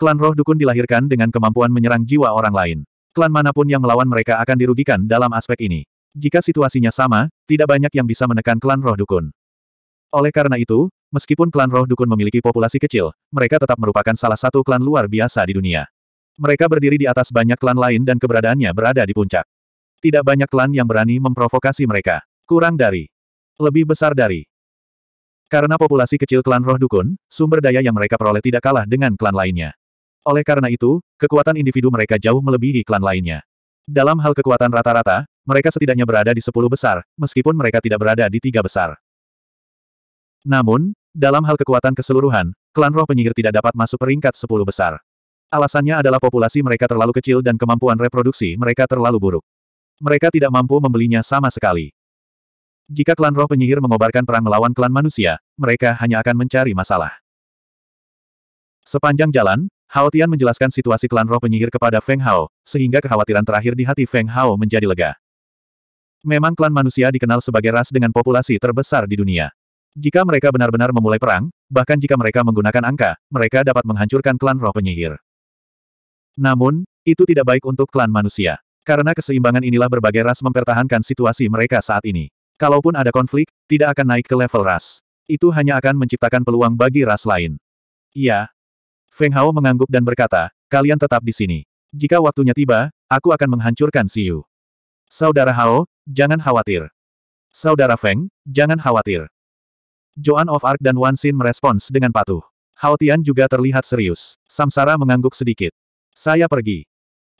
Klan roh dukun dilahirkan dengan kemampuan menyerang jiwa orang lain. Klan manapun yang melawan mereka akan dirugikan dalam aspek ini. Jika situasinya sama, tidak banyak yang bisa menekan klan roh dukun. Oleh karena itu, meskipun klan roh dukun memiliki populasi kecil, mereka tetap merupakan salah satu klan luar biasa di dunia. Mereka berdiri di atas banyak klan lain dan keberadaannya berada di puncak. Tidak banyak klan yang berani memprovokasi mereka. Kurang dari. Lebih besar dari. Karena populasi kecil klan roh dukun, sumber daya yang mereka peroleh tidak kalah dengan klan lainnya. Oleh karena itu, kekuatan individu mereka jauh melebihi klan lainnya. Dalam hal kekuatan rata-rata, mereka setidaknya berada di sepuluh besar, meskipun mereka tidak berada di tiga besar. Namun, dalam hal kekuatan keseluruhan, klan roh penyihir tidak dapat masuk peringkat sepuluh besar. Alasannya adalah populasi mereka terlalu kecil dan kemampuan reproduksi mereka terlalu buruk. Mereka tidak mampu membelinya sama sekali. Jika klan roh penyihir mengobarkan perang melawan klan manusia, mereka hanya akan mencari masalah. Sepanjang jalan, Hao Tian menjelaskan situasi klan roh penyihir kepada Feng Hao, sehingga kekhawatiran terakhir di hati Feng Hao menjadi lega. Memang klan manusia dikenal sebagai ras dengan populasi terbesar di dunia. Jika mereka benar-benar memulai perang, bahkan jika mereka menggunakan angka, mereka dapat menghancurkan klan roh penyihir. Namun, itu tidak baik untuk klan manusia. Karena keseimbangan inilah berbagai ras mempertahankan situasi mereka saat ini. Kalaupun ada konflik, tidak akan naik ke level ras. Itu hanya akan menciptakan peluang bagi ras lain. Ya. Feng Hao mengangguk dan berkata, kalian tetap di sini. Jika waktunya tiba, aku akan menghancurkan Siu. Saudara Hao, jangan khawatir. Saudara Feng, jangan khawatir. Joan of Arc dan Wan Xin merespons dengan patuh. Hao Tian juga terlihat serius. Samsara mengangguk sedikit. Saya pergi.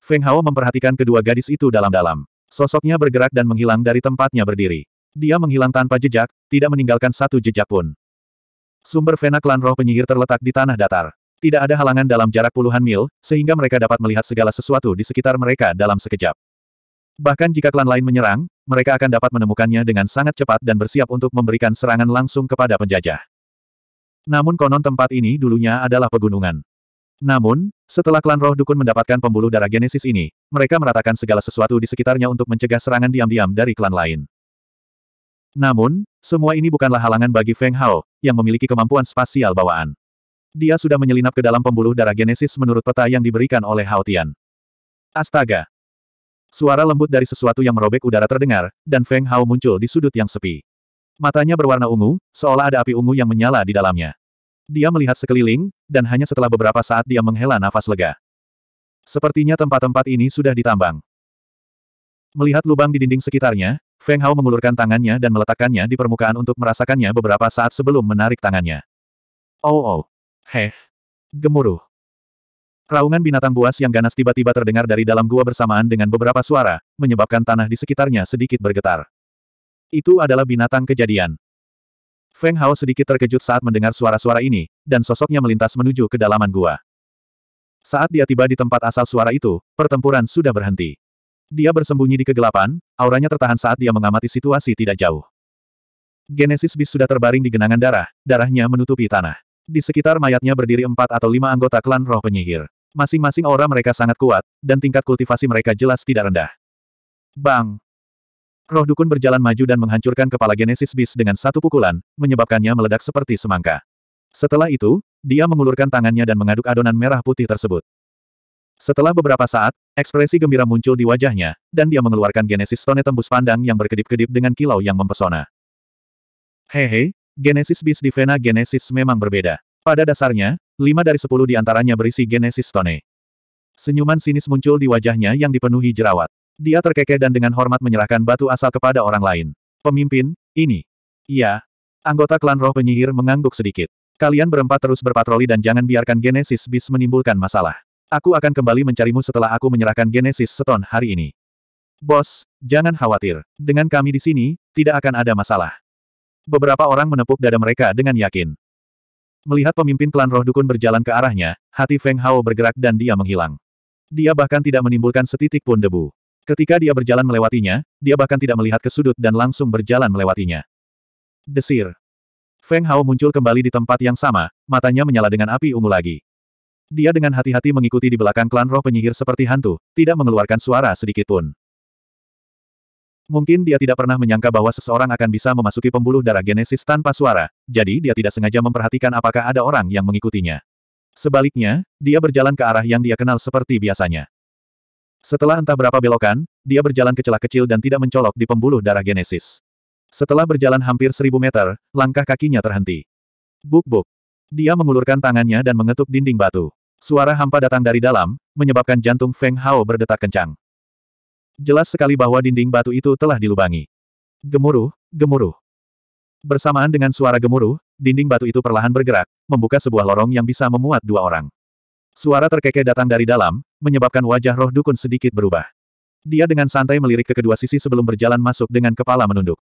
Feng Hao memperhatikan kedua gadis itu dalam-dalam. Sosoknya bergerak dan menghilang dari tempatnya berdiri. Dia menghilang tanpa jejak, tidak meninggalkan satu jejak pun. Sumber Vena Klan Roh Penyihir terletak di tanah datar. Tidak ada halangan dalam jarak puluhan mil, sehingga mereka dapat melihat segala sesuatu di sekitar mereka dalam sekejap. Bahkan jika klan lain menyerang, mereka akan dapat menemukannya dengan sangat cepat dan bersiap untuk memberikan serangan langsung kepada penjajah. Namun konon tempat ini dulunya adalah pegunungan. Namun, setelah klan roh dukun mendapatkan pembuluh darah genesis ini, mereka meratakan segala sesuatu di sekitarnya untuk mencegah serangan diam-diam dari klan lain. Namun, semua ini bukanlah halangan bagi Feng Hao, yang memiliki kemampuan spasial bawaan. Dia sudah menyelinap ke dalam pembuluh darah genesis menurut peta yang diberikan oleh Haotian. Astaga! Suara lembut dari sesuatu yang merobek udara terdengar, dan Feng Hao muncul di sudut yang sepi. Matanya berwarna ungu, seolah ada api ungu yang menyala di dalamnya. Dia melihat sekeliling, dan hanya setelah beberapa saat dia menghela nafas lega. Sepertinya tempat-tempat ini sudah ditambang. Melihat lubang di dinding sekitarnya, Feng Hao mengulurkan tangannya dan meletakkannya di permukaan untuk merasakannya beberapa saat sebelum menarik tangannya. Oh oh. Heh. Gemuruh. Raungan binatang buas yang ganas tiba-tiba terdengar dari dalam gua bersamaan dengan beberapa suara, menyebabkan tanah di sekitarnya sedikit bergetar. Itu adalah binatang kejadian. Feng Hao sedikit terkejut saat mendengar suara-suara ini, dan sosoknya melintas menuju ke dalaman gua. Saat dia tiba di tempat asal suara itu, pertempuran sudah berhenti. Dia bersembunyi di kegelapan, auranya tertahan saat dia mengamati situasi tidak jauh. Genesis bis sudah terbaring di genangan darah, darahnya menutupi tanah. Di sekitar mayatnya berdiri empat atau lima anggota klan roh penyihir. Masing-masing aura mereka sangat kuat, dan tingkat kultivasi mereka jelas tidak rendah. Bang! Roh dukun berjalan maju dan menghancurkan kepala Genesis Beast dengan satu pukulan, menyebabkannya meledak seperti semangka. Setelah itu, dia mengulurkan tangannya dan mengaduk adonan merah putih tersebut. Setelah beberapa saat, ekspresi gembira muncul di wajahnya, dan dia mengeluarkan Genesis Stone tembus pandang yang berkedip-kedip dengan kilau yang mempesona. Hehe, Genesis Beast di Vena Genesis memang berbeda. Pada dasarnya, lima dari sepuluh di antaranya berisi Genesis Stone. Senyuman sinis muncul di wajahnya yang dipenuhi jerawat. Dia terkekeh dan dengan hormat menyerahkan batu asal kepada orang lain. Pemimpin, ini. Iya. Anggota klan roh penyihir mengangguk sedikit. Kalian berempat terus berpatroli dan jangan biarkan Genesis Beast menimbulkan masalah. Aku akan kembali mencarimu setelah aku menyerahkan Genesis Stone hari ini. Bos, jangan khawatir. Dengan kami di sini, tidak akan ada masalah. Beberapa orang menepuk dada mereka dengan yakin. Melihat pemimpin klan roh dukun berjalan ke arahnya, hati Feng Hao bergerak dan dia menghilang. Dia bahkan tidak menimbulkan setitik pun debu. Ketika dia berjalan melewatinya, dia bahkan tidak melihat ke sudut dan langsung berjalan melewatinya. Desir. Feng Hao muncul kembali di tempat yang sama, matanya menyala dengan api ungu lagi. Dia dengan hati-hati mengikuti di belakang klan roh penyihir seperti hantu, tidak mengeluarkan suara sedikit pun. Mungkin dia tidak pernah menyangka bahwa seseorang akan bisa memasuki pembuluh darah genesis tanpa suara, jadi dia tidak sengaja memperhatikan apakah ada orang yang mengikutinya. Sebaliknya, dia berjalan ke arah yang dia kenal seperti biasanya. Setelah entah berapa belokan, dia berjalan ke celah kecil dan tidak mencolok di pembuluh darah genesis. Setelah berjalan hampir seribu meter, langkah kakinya terhenti. Buk-buk. Dia mengulurkan tangannya dan mengetuk dinding batu. Suara hampa datang dari dalam, menyebabkan jantung Feng Hao berdetak kencang jelas sekali bahwa dinding batu itu telah dilubangi. Gemuruh, gemuruh. Bersamaan dengan suara gemuruh, dinding batu itu perlahan bergerak, membuka sebuah lorong yang bisa memuat dua orang. Suara terkekeh datang dari dalam, menyebabkan wajah roh dukun sedikit berubah. Dia dengan santai melirik ke kedua sisi sebelum berjalan masuk dengan kepala menunduk.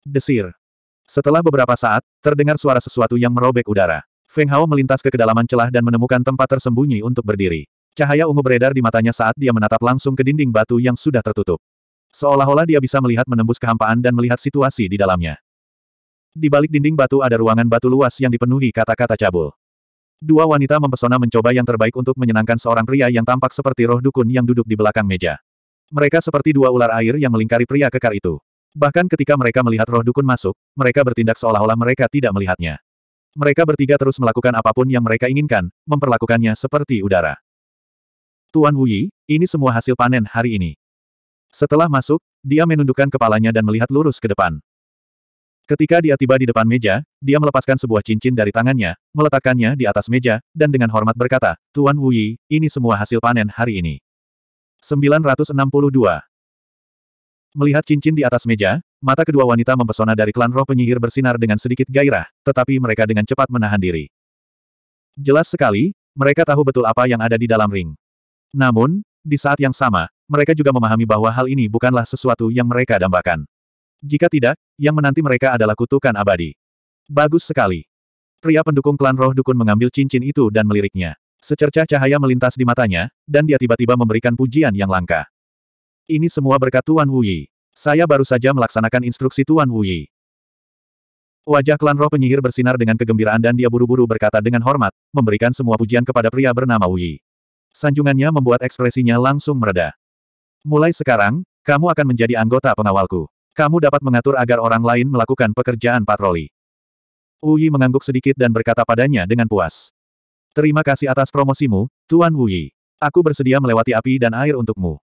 Desir. Setelah beberapa saat, terdengar suara sesuatu yang merobek udara. Feng Hao melintas ke kedalaman celah dan menemukan tempat tersembunyi untuk berdiri. Cahaya ungu beredar di matanya saat dia menatap langsung ke dinding batu yang sudah tertutup. Seolah-olah dia bisa melihat menembus kehampaan dan melihat situasi di dalamnya. Di balik dinding batu ada ruangan batu luas yang dipenuhi kata-kata cabul. Dua wanita mempesona mencoba yang terbaik untuk menyenangkan seorang pria yang tampak seperti roh dukun yang duduk di belakang meja. Mereka seperti dua ular air yang melingkari pria kekar itu. Bahkan ketika mereka melihat roh dukun masuk, mereka bertindak seolah-olah mereka tidak melihatnya. Mereka bertiga terus melakukan apapun yang mereka inginkan, memperlakukannya seperti udara. Tuan Wuyi, ini semua hasil panen hari ini. Setelah masuk, dia menundukkan kepalanya dan melihat lurus ke depan. Ketika dia tiba di depan meja, dia melepaskan sebuah cincin dari tangannya, meletakkannya di atas meja, dan dengan hormat berkata, Tuan Wuyi, ini semua hasil panen hari ini. 962. Melihat cincin di atas meja, mata kedua wanita mempesona dari klan roh penyihir bersinar dengan sedikit gairah, tetapi mereka dengan cepat menahan diri. Jelas sekali, mereka tahu betul apa yang ada di dalam ring. Namun, di saat yang sama, mereka juga memahami bahwa hal ini bukanlah sesuatu yang mereka dambakan. Jika tidak, yang menanti mereka adalah kutukan abadi. Bagus sekali. Pria pendukung klan roh dukun mengambil cincin itu dan meliriknya. Secercah cahaya melintas di matanya, dan dia tiba-tiba memberikan pujian yang langka. Ini semua berkat Tuan Wuyi. Saya baru saja melaksanakan instruksi Tuan Wuyi. Wajah klan roh penyihir bersinar dengan kegembiraan dan dia buru-buru berkata dengan hormat, memberikan semua pujian kepada pria bernama Wuyi. Sanjungannya membuat ekspresinya langsung mereda. Mulai sekarang, kamu akan menjadi anggota pengawalku. Kamu dapat mengatur agar orang lain melakukan pekerjaan patroli. Wuyi mengangguk sedikit dan berkata padanya dengan puas. Terima kasih atas promosimu, Tuan Wuyi. Aku bersedia melewati api dan air untukmu.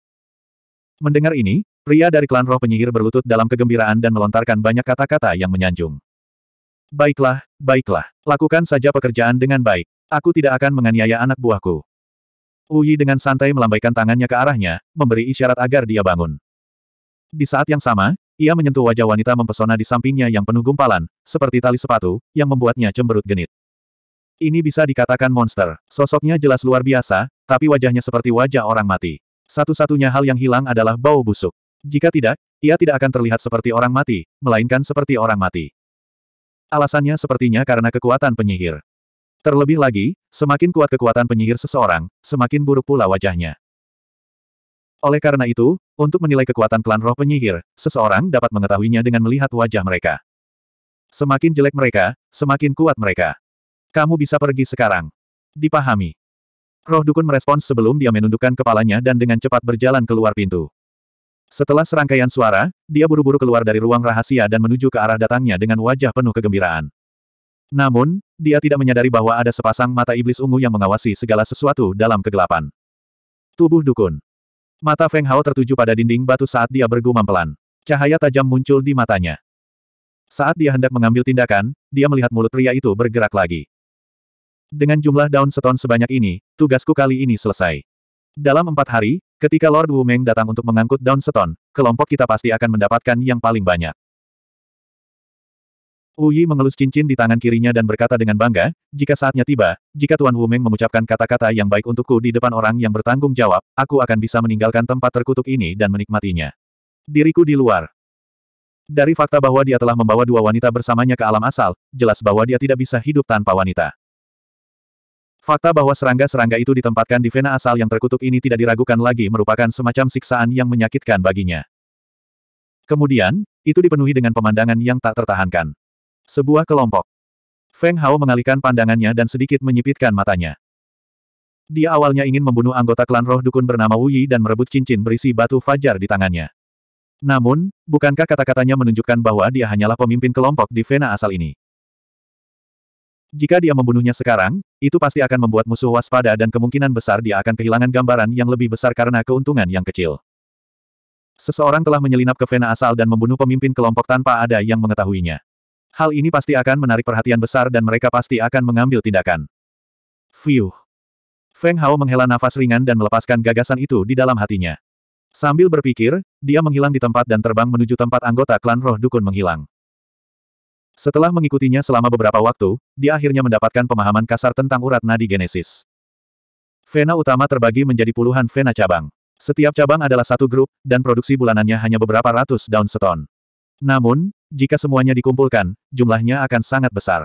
Mendengar ini, pria dari klan roh penyihir berlutut dalam kegembiraan dan melontarkan banyak kata-kata yang menyanjung. Baiklah, baiklah. Lakukan saja pekerjaan dengan baik. Aku tidak akan menganiaya anak buahku. Uyi dengan santai melambaikan tangannya ke arahnya, memberi isyarat agar dia bangun. Di saat yang sama, ia menyentuh wajah wanita mempesona di sampingnya yang penuh gumpalan, seperti tali sepatu, yang membuatnya cemberut genit. Ini bisa dikatakan monster. Sosoknya jelas luar biasa, tapi wajahnya seperti wajah orang mati. Satu-satunya hal yang hilang adalah bau busuk. Jika tidak, ia tidak akan terlihat seperti orang mati, melainkan seperti orang mati. Alasannya sepertinya karena kekuatan penyihir. Terlebih lagi, semakin kuat kekuatan penyihir seseorang, semakin buruk pula wajahnya. Oleh karena itu, untuk menilai kekuatan klan roh penyihir, seseorang dapat mengetahuinya dengan melihat wajah mereka. Semakin jelek mereka, semakin kuat mereka. Kamu bisa pergi sekarang. Dipahami. Roh dukun merespons sebelum dia menundukkan kepalanya dan dengan cepat berjalan keluar pintu. Setelah serangkaian suara, dia buru-buru keluar dari ruang rahasia dan menuju ke arah datangnya dengan wajah penuh kegembiraan. Namun, dia tidak menyadari bahwa ada sepasang mata iblis ungu yang mengawasi segala sesuatu dalam kegelapan. Tubuh dukun. Mata Feng Hao tertuju pada dinding batu saat dia bergumam pelan. Cahaya tajam muncul di matanya. Saat dia hendak mengambil tindakan, dia melihat mulut pria itu bergerak lagi. Dengan jumlah daun seton sebanyak ini, tugasku kali ini selesai. Dalam empat hari, ketika Lord Wu Meng datang untuk mengangkut daun seton, kelompok kita pasti akan mendapatkan yang paling banyak. Uyi mengelus cincin di tangan kirinya dan berkata dengan bangga, jika saatnya tiba, jika Tuan Wu Meng mengucapkan kata-kata yang baik untukku di depan orang yang bertanggung jawab, aku akan bisa meninggalkan tempat terkutuk ini dan menikmatinya. Diriku di luar. Dari fakta bahwa dia telah membawa dua wanita bersamanya ke alam asal, jelas bahwa dia tidak bisa hidup tanpa wanita. Fakta bahwa serangga-serangga itu ditempatkan di vena asal yang terkutuk ini tidak diragukan lagi merupakan semacam siksaan yang menyakitkan baginya. Kemudian, itu dipenuhi dengan pemandangan yang tak tertahankan. Sebuah kelompok. Feng Hao mengalihkan pandangannya dan sedikit menyipitkan matanya. Dia awalnya ingin membunuh anggota klan roh dukun bernama Wuyi dan merebut cincin berisi batu fajar di tangannya. Namun, bukankah kata-katanya menunjukkan bahwa dia hanyalah pemimpin kelompok di Vena asal ini? Jika dia membunuhnya sekarang, itu pasti akan membuat musuh waspada dan kemungkinan besar dia akan kehilangan gambaran yang lebih besar karena keuntungan yang kecil. Seseorang telah menyelinap ke Vena asal dan membunuh pemimpin kelompok tanpa ada yang mengetahuinya. Hal ini pasti akan menarik perhatian besar dan mereka pasti akan mengambil tindakan. Fiuh. Feng Hao menghela nafas ringan dan melepaskan gagasan itu di dalam hatinya. Sambil berpikir, dia menghilang di tempat dan terbang menuju tempat anggota klan roh dukun menghilang. Setelah mengikutinya selama beberapa waktu, dia akhirnya mendapatkan pemahaman kasar tentang urat nadi genesis. Vena utama terbagi menjadi puluhan vena cabang. Setiap cabang adalah satu grup, dan produksi bulanannya hanya beberapa ratus daun seton. Namun, jika semuanya dikumpulkan, jumlahnya akan sangat besar.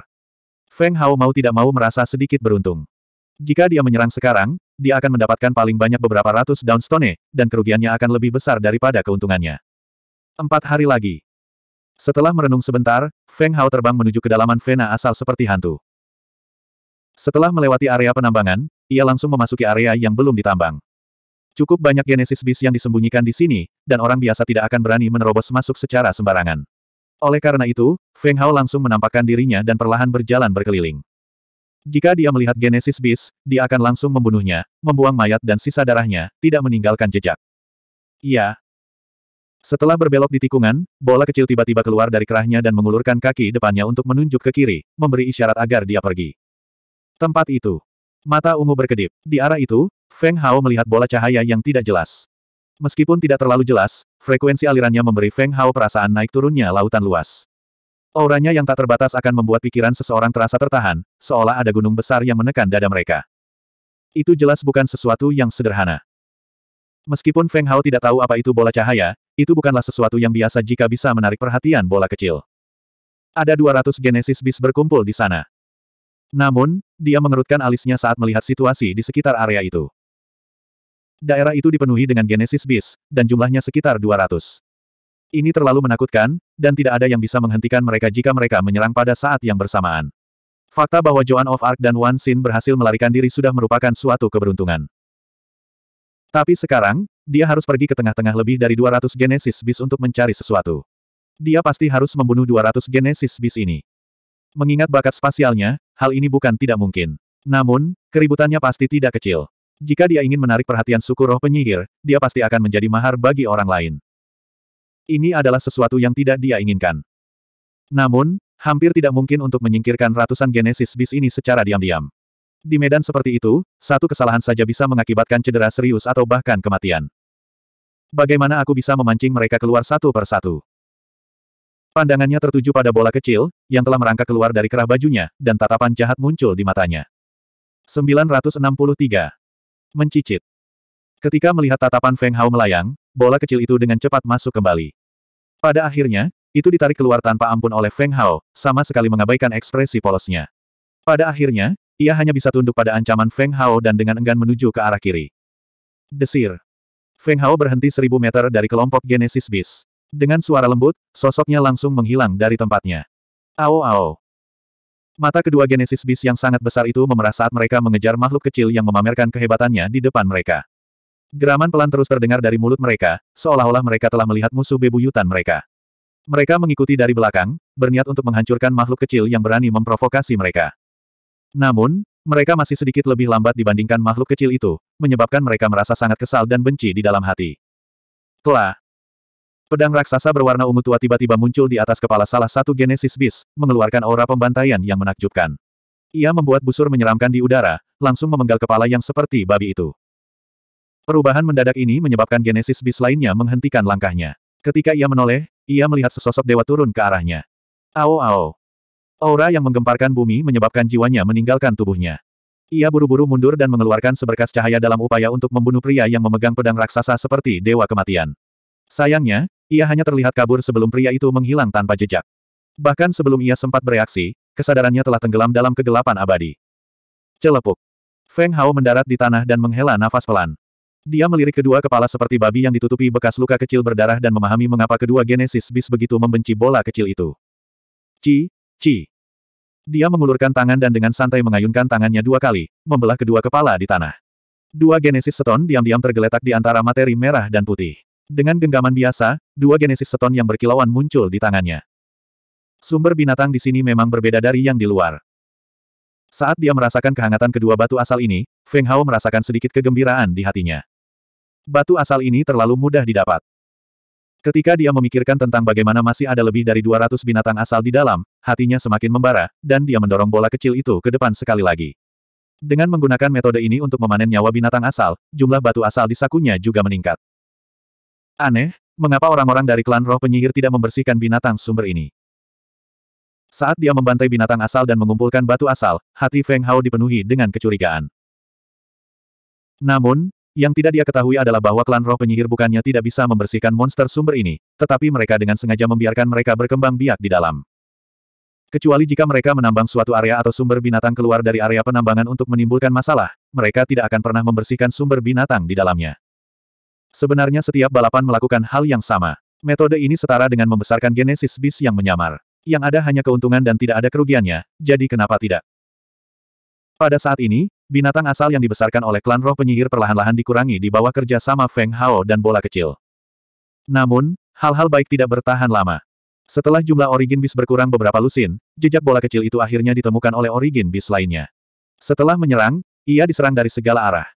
Feng Hao mau tidak mau merasa sedikit beruntung. Jika dia menyerang sekarang, dia akan mendapatkan paling banyak beberapa ratus downstone, dan kerugiannya akan lebih besar daripada keuntungannya. Empat hari lagi. Setelah merenung sebentar, Feng Hao terbang menuju kedalaman Vena asal seperti hantu. Setelah melewati area penambangan, ia langsung memasuki area yang belum ditambang. Cukup banyak genesis bis yang disembunyikan di sini, dan orang biasa tidak akan berani menerobos masuk secara sembarangan. Oleh karena itu, Feng Hao langsung menampakkan dirinya dan perlahan berjalan berkeliling. Jika dia melihat Genesis Beast, dia akan langsung membunuhnya, membuang mayat dan sisa darahnya, tidak meninggalkan jejak. Iya. Setelah berbelok di tikungan, bola kecil tiba-tiba keluar dari kerahnya dan mengulurkan kaki depannya untuk menunjuk ke kiri, memberi isyarat agar dia pergi. Tempat itu. Mata ungu berkedip. Di arah itu, Feng Hao melihat bola cahaya yang tidak jelas. Meskipun tidak terlalu jelas, frekuensi alirannya memberi Feng Hao perasaan naik turunnya lautan luas. Auranya yang tak terbatas akan membuat pikiran seseorang terasa tertahan, seolah ada gunung besar yang menekan dada mereka. Itu jelas bukan sesuatu yang sederhana. Meskipun Feng Hao tidak tahu apa itu bola cahaya, itu bukanlah sesuatu yang biasa jika bisa menarik perhatian bola kecil. Ada 200 genesis bis berkumpul di sana. Namun, dia mengerutkan alisnya saat melihat situasi di sekitar area itu. Daerah itu dipenuhi dengan Genesis Beast, dan jumlahnya sekitar 200. Ini terlalu menakutkan, dan tidak ada yang bisa menghentikan mereka jika mereka menyerang pada saat yang bersamaan. Fakta bahwa Joan of Arc dan Wan Xin berhasil melarikan diri sudah merupakan suatu keberuntungan. Tapi sekarang, dia harus pergi ke tengah-tengah lebih dari 200 Genesis Beast untuk mencari sesuatu. Dia pasti harus membunuh 200 Genesis Beast ini. Mengingat bakat spasialnya, hal ini bukan tidak mungkin. Namun, keributannya pasti tidak kecil. Jika dia ingin menarik perhatian suku roh penyihir, dia pasti akan menjadi mahar bagi orang lain. Ini adalah sesuatu yang tidak dia inginkan. Namun, hampir tidak mungkin untuk menyingkirkan ratusan genesis bis ini secara diam-diam. Di medan seperti itu, satu kesalahan saja bisa mengakibatkan cedera serius atau bahkan kematian. Bagaimana aku bisa memancing mereka keluar satu per satu? Pandangannya tertuju pada bola kecil, yang telah merangkak keluar dari kerah bajunya, dan tatapan jahat muncul di matanya. 963 Mencicit. Ketika melihat tatapan Feng Hao melayang, bola kecil itu dengan cepat masuk kembali. Pada akhirnya, itu ditarik keluar tanpa ampun oleh Feng Hao, sama sekali mengabaikan ekspresi polosnya. Pada akhirnya, ia hanya bisa tunduk pada ancaman Feng Hao dan dengan enggan menuju ke arah kiri. Desir. Feng Hao berhenti seribu meter dari kelompok Genesis Beast. Dengan suara lembut, sosoknya langsung menghilang dari tempatnya. Ao ao. Mata kedua Genesis Beast yang sangat besar itu memerah saat mereka mengejar makhluk kecil yang memamerkan kehebatannya di depan mereka. Geraman pelan terus terdengar dari mulut mereka, seolah-olah mereka telah melihat musuh bebuyutan mereka. Mereka mengikuti dari belakang, berniat untuk menghancurkan makhluk kecil yang berani memprovokasi mereka. Namun, mereka masih sedikit lebih lambat dibandingkan makhluk kecil itu, menyebabkan mereka merasa sangat kesal dan benci di dalam hati. Kla, Pedang raksasa berwarna ungu tua tiba-tiba muncul di atas kepala salah satu Genesis Beast, mengeluarkan aura pembantaian yang menakjubkan. Ia membuat busur menyeramkan di udara, langsung memenggal kepala yang seperti babi itu. Perubahan mendadak ini menyebabkan Genesis Beast lainnya menghentikan langkahnya. Ketika ia menoleh, ia melihat sesosok dewa turun ke arahnya. Ao-ao. Aura yang menggemparkan bumi menyebabkan jiwanya meninggalkan tubuhnya. Ia buru-buru mundur dan mengeluarkan seberkas cahaya dalam upaya untuk membunuh pria yang memegang pedang raksasa seperti dewa kematian. Sayangnya, ia hanya terlihat kabur sebelum pria itu menghilang tanpa jejak. Bahkan sebelum ia sempat bereaksi, kesadarannya telah tenggelam dalam kegelapan abadi. Celepuk. Feng Hao mendarat di tanah dan menghela nafas pelan. Dia melirik kedua kepala seperti babi yang ditutupi bekas luka kecil berdarah dan memahami mengapa kedua genesis bis begitu membenci bola kecil itu. Ci, ci. Dia mengulurkan tangan dan dengan santai mengayunkan tangannya dua kali, membelah kedua kepala di tanah. Dua genesis seton diam-diam tergeletak di antara materi merah dan putih. Dengan genggaman biasa, dua genesis seton yang berkilauan muncul di tangannya. Sumber binatang di sini memang berbeda dari yang di luar. Saat dia merasakan kehangatan kedua batu asal ini, Feng Hao merasakan sedikit kegembiraan di hatinya. Batu asal ini terlalu mudah didapat. Ketika dia memikirkan tentang bagaimana masih ada lebih dari 200 binatang asal di dalam, hatinya semakin membara, dan dia mendorong bola kecil itu ke depan sekali lagi. Dengan menggunakan metode ini untuk memanen nyawa binatang asal, jumlah batu asal di sakunya juga meningkat. Aneh, mengapa orang-orang dari klan roh penyihir tidak membersihkan binatang sumber ini? Saat dia membantai binatang asal dan mengumpulkan batu asal, hati Feng Hao dipenuhi dengan kecurigaan. Namun, yang tidak dia ketahui adalah bahwa klan roh penyihir bukannya tidak bisa membersihkan monster sumber ini, tetapi mereka dengan sengaja membiarkan mereka berkembang biak di dalam. Kecuali jika mereka menambang suatu area atau sumber binatang keluar dari area penambangan untuk menimbulkan masalah, mereka tidak akan pernah membersihkan sumber binatang di dalamnya. Sebenarnya setiap balapan melakukan hal yang sama. Metode ini setara dengan membesarkan genesis bis yang menyamar. Yang ada hanya keuntungan dan tidak ada kerugiannya, jadi kenapa tidak? Pada saat ini, binatang asal yang dibesarkan oleh klan roh penyihir perlahan-lahan dikurangi di bawah kerja sama Feng Hao dan bola kecil. Namun, hal-hal baik tidak bertahan lama. Setelah jumlah origin bis berkurang beberapa lusin, jejak bola kecil itu akhirnya ditemukan oleh origin bis lainnya. Setelah menyerang, ia diserang dari segala arah.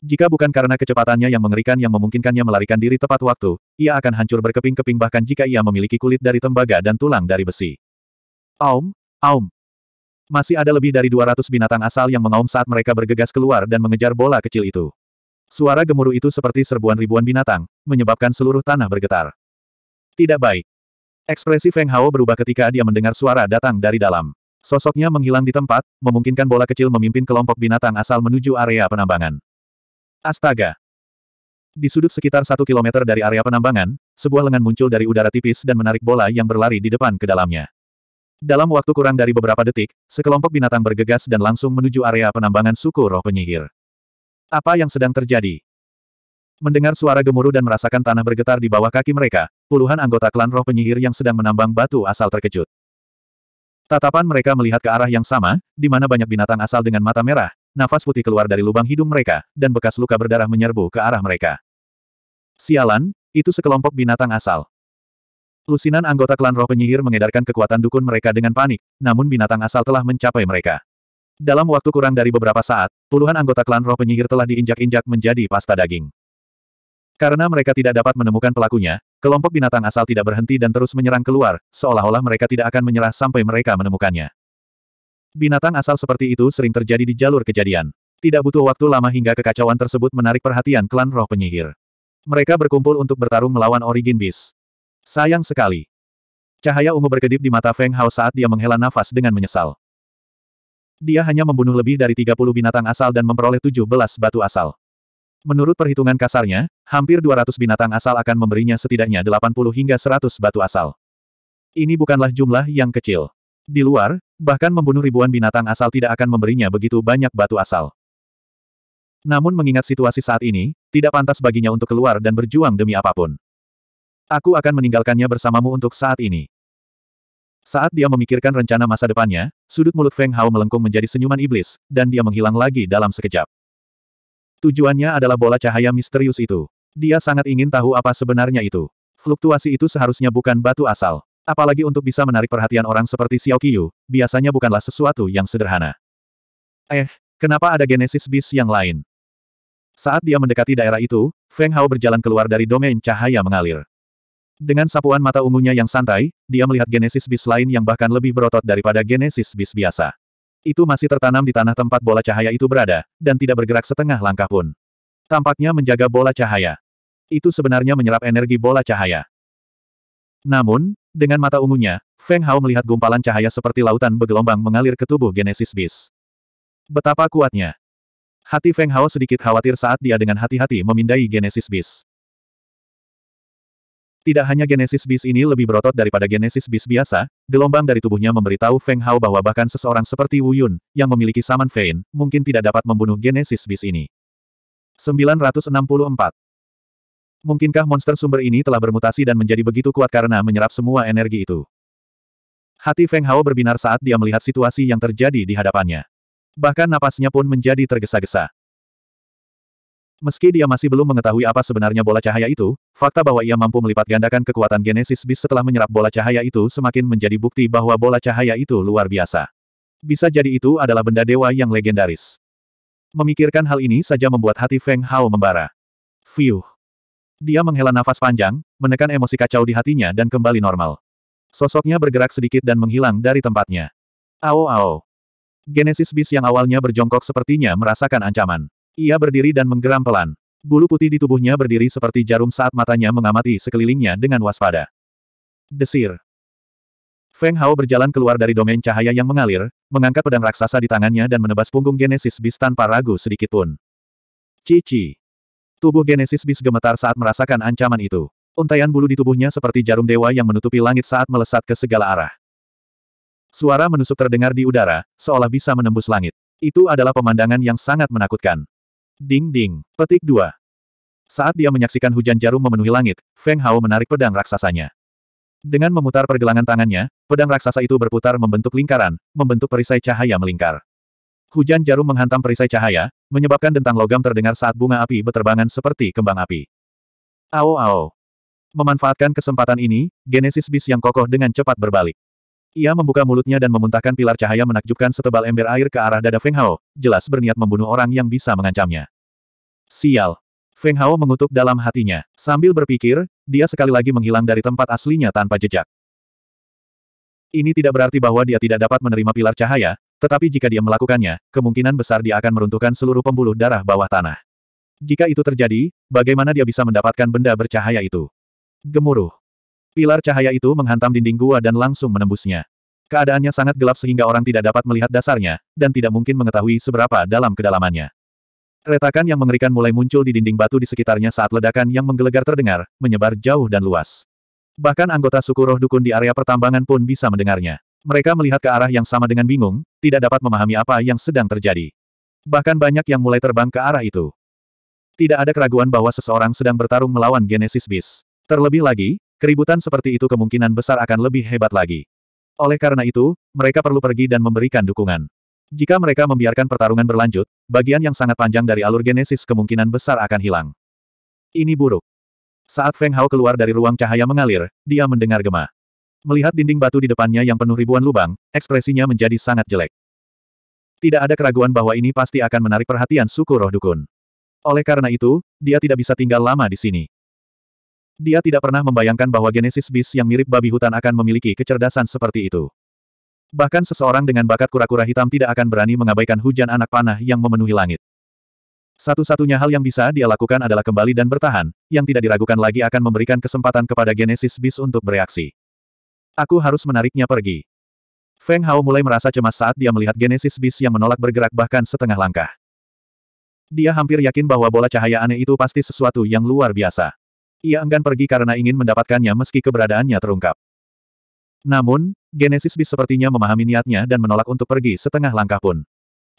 Jika bukan karena kecepatannya yang mengerikan yang memungkinkannya melarikan diri tepat waktu, ia akan hancur berkeping-keping bahkan jika ia memiliki kulit dari tembaga dan tulang dari besi. Aum, aum. Masih ada lebih dari 200 binatang asal yang mengaum saat mereka bergegas keluar dan mengejar bola kecil itu. Suara gemuruh itu seperti serbuan ribuan binatang, menyebabkan seluruh tanah bergetar. Tidak baik. Ekspresi Feng Hao berubah ketika dia mendengar suara datang dari dalam. Sosoknya menghilang di tempat, memungkinkan bola kecil memimpin kelompok binatang asal menuju area penambangan. Astaga! Di sudut sekitar satu kilometer dari area penambangan, sebuah lengan muncul dari udara tipis dan menarik bola yang berlari di depan ke dalamnya. Dalam waktu kurang dari beberapa detik, sekelompok binatang bergegas dan langsung menuju area penambangan suku roh penyihir. Apa yang sedang terjadi? Mendengar suara gemuruh dan merasakan tanah bergetar di bawah kaki mereka, puluhan anggota klan roh penyihir yang sedang menambang batu asal terkejut. Tatapan mereka melihat ke arah yang sama, di mana banyak binatang asal dengan mata merah, Nafas putih keluar dari lubang hidung mereka, dan bekas luka berdarah menyerbu ke arah mereka. Sialan, itu sekelompok binatang asal. Lusinan anggota klan roh penyihir mengedarkan kekuatan dukun mereka dengan panik, namun binatang asal telah mencapai mereka. Dalam waktu kurang dari beberapa saat, puluhan anggota klan roh penyihir telah diinjak-injak menjadi pasta daging. Karena mereka tidak dapat menemukan pelakunya, kelompok binatang asal tidak berhenti dan terus menyerang keluar, seolah-olah mereka tidak akan menyerah sampai mereka menemukannya. Binatang asal seperti itu sering terjadi di jalur kejadian. Tidak butuh waktu lama hingga kekacauan tersebut menarik perhatian klan roh penyihir. Mereka berkumpul untuk bertarung melawan Origin Beast. Sayang sekali. Cahaya ungu berkedip di mata Feng Hao saat dia menghela nafas dengan menyesal. Dia hanya membunuh lebih dari 30 binatang asal dan memperoleh 17 batu asal. Menurut perhitungan kasarnya, hampir 200 binatang asal akan memberinya setidaknya 80 hingga 100 batu asal. Ini bukanlah jumlah yang kecil. Di luar, bahkan membunuh ribuan binatang asal tidak akan memberinya begitu banyak batu asal. Namun mengingat situasi saat ini, tidak pantas baginya untuk keluar dan berjuang demi apapun. Aku akan meninggalkannya bersamamu untuk saat ini. Saat dia memikirkan rencana masa depannya, sudut mulut Feng Hao melengkung menjadi senyuman iblis, dan dia menghilang lagi dalam sekejap. Tujuannya adalah bola cahaya misterius itu. Dia sangat ingin tahu apa sebenarnya itu. Fluktuasi itu seharusnya bukan batu asal. Apalagi untuk bisa menarik perhatian orang seperti Xiao Qiyu, biasanya bukanlah sesuatu yang sederhana. Eh, kenapa ada Genesis Bis yang lain? Saat dia mendekati daerah itu, Feng Hao berjalan keluar dari domain cahaya mengalir. Dengan sapuan mata ungunya yang santai, dia melihat Genesis Bis lain yang bahkan lebih berotot daripada Genesis Bis biasa. Itu masih tertanam di tanah tempat bola cahaya itu berada, dan tidak bergerak setengah langkah pun. Tampaknya menjaga bola cahaya. Itu sebenarnya menyerap energi bola cahaya. Namun, dengan mata ungunya, Feng Hao melihat gumpalan cahaya seperti lautan bergelombang mengalir ke tubuh Genesis Beast. Betapa kuatnya. Hati Feng Hao sedikit khawatir saat dia dengan hati-hati memindai Genesis Beast. Tidak hanya Genesis Beast ini lebih berotot daripada Genesis Beast biasa, gelombang dari tubuhnya memberitahu Feng Hao bahwa bahkan seseorang seperti Wu Yun, yang memiliki Saman Fein, mungkin tidak dapat membunuh Genesis Beast ini. 964 Mungkinkah monster sumber ini telah bermutasi dan menjadi begitu kuat karena menyerap semua energi itu? Hati Feng Hao berbinar saat dia melihat situasi yang terjadi di hadapannya. Bahkan napasnya pun menjadi tergesa-gesa. Meski dia masih belum mengetahui apa sebenarnya bola cahaya itu, fakta bahwa ia mampu melipat gandakan kekuatan Genesis bis setelah menyerap bola cahaya itu semakin menjadi bukti bahwa bola cahaya itu luar biasa. Bisa jadi itu adalah benda dewa yang legendaris. Memikirkan hal ini saja membuat hati Feng Hao membara. Fiuh! Dia menghela nafas panjang, menekan emosi kacau di hatinya dan kembali normal. Sosoknya bergerak sedikit dan menghilang dari tempatnya. Ao ao. Genesis bis yang awalnya berjongkok sepertinya merasakan ancaman. Ia berdiri dan menggeram pelan. Bulu putih di tubuhnya berdiri seperti jarum saat matanya mengamati sekelilingnya dengan waspada. Desir. Feng Hao berjalan keluar dari domain cahaya yang mengalir, mengangkat pedang raksasa di tangannya dan menebas punggung Genesis Beast tanpa ragu sedikitpun. Cici. Tubuh Genesis Bis gemetar saat merasakan ancaman itu. Untaian bulu di tubuhnya seperti jarum dewa yang menutupi langit saat melesat ke segala arah. Suara menusuk terdengar di udara, seolah bisa menembus langit. Itu adalah pemandangan yang sangat menakutkan. Ding-ding. Petik dua. Saat dia menyaksikan hujan jarum memenuhi langit, Feng Hao menarik pedang raksasanya. Dengan memutar pergelangan tangannya, pedang raksasa itu berputar membentuk lingkaran, membentuk perisai cahaya melingkar. Hujan jarum menghantam perisai cahaya, menyebabkan dentang logam terdengar saat bunga api beterbangan seperti kembang api. Ao ao. Memanfaatkan kesempatan ini, genesis bis yang kokoh dengan cepat berbalik. Ia membuka mulutnya dan memuntahkan pilar cahaya menakjubkan setebal ember air ke arah dada Feng Hao, jelas berniat membunuh orang yang bisa mengancamnya. Sial. Feng Hao mengutuk dalam hatinya. Sambil berpikir, dia sekali lagi menghilang dari tempat aslinya tanpa jejak. Ini tidak berarti bahwa dia tidak dapat menerima pilar cahaya, tetapi jika dia melakukannya, kemungkinan besar dia akan meruntuhkan seluruh pembuluh darah bawah tanah. Jika itu terjadi, bagaimana dia bisa mendapatkan benda bercahaya itu? Gemuruh. Pilar cahaya itu menghantam dinding gua dan langsung menembusnya. Keadaannya sangat gelap sehingga orang tidak dapat melihat dasarnya, dan tidak mungkin mengetahui seberapa dalam kedalamannya. Retakan yang mengerikan mulai muncul di dinding batu di sekitarnya saat ledakan yang menggelegar terdengar, menyebar jauh dan luas. Bahkan anggota suku roh dukun di area pertambangan pun bisa mendengarnya. Mereka melihat ke arah yang sama dengan bingung, tidak dapat memahami apa yang sedang terjadi. Bahkan banyak yang mulai terbang ke arah itu. Tidak ada keraguan bahwa seseorang sedang bertarung melawan Genesis Bis. Terlebih lagi, keributan seperti itu kemungkinan besar akan lebih hebat lagi. Oleh karena itu, mereka perlu pergi dan memberikan dukungan. Jika mereka membiarkan pertarungan berlanjut, bagian yang sangat panjang dari alur Genesis kemungkinan besar akan hilang. Ini buruk. Saat Feng Hao keluar dari ruang cahaya mengalir, dia mendengar gemah. Melihat dinding batu di depannya yang penuh ribuan lubang, ekspresinya menjadi sangat jelek. Tidak ada keraguan bahwa ini pasti akan menarik perhatian suku roh dukun. Oleh karena itu, dia tidak bisa tinggal lama di sini. Dia tidak pernah membayangkan bahwa genesis bis yang mirip babi hutan akan memiliki kecerdasan seperti itu. Bahkan seseorang dengan bakat kura-kura hitam tidak akan berani mengabaikan hujan anak panah yang memenuhi langit. Satu-satunya hal yang bisa dia lakukan adalah kembali dan bertahan, yang tidak diragukan lagi akan memberikan kesempatan kepada Genesis Beast untuk bereaksi. Aku harus menariknya pergi. Feng Hao mulai merasa cemas saat dia melihat Genesis Beast yang menolak bergerak bahkan setengah langkah. Dia hampir yakin bahwa bola cahaya aneh itu pasti sesuatu yang luar biasa. Ia enggan pergi karena ingin mendapatkannya meski keberadaannya terungkap. Namun, Genesis Beast sepertinya memahami niatnya dan menolak untuk pergi setengah langkah pun.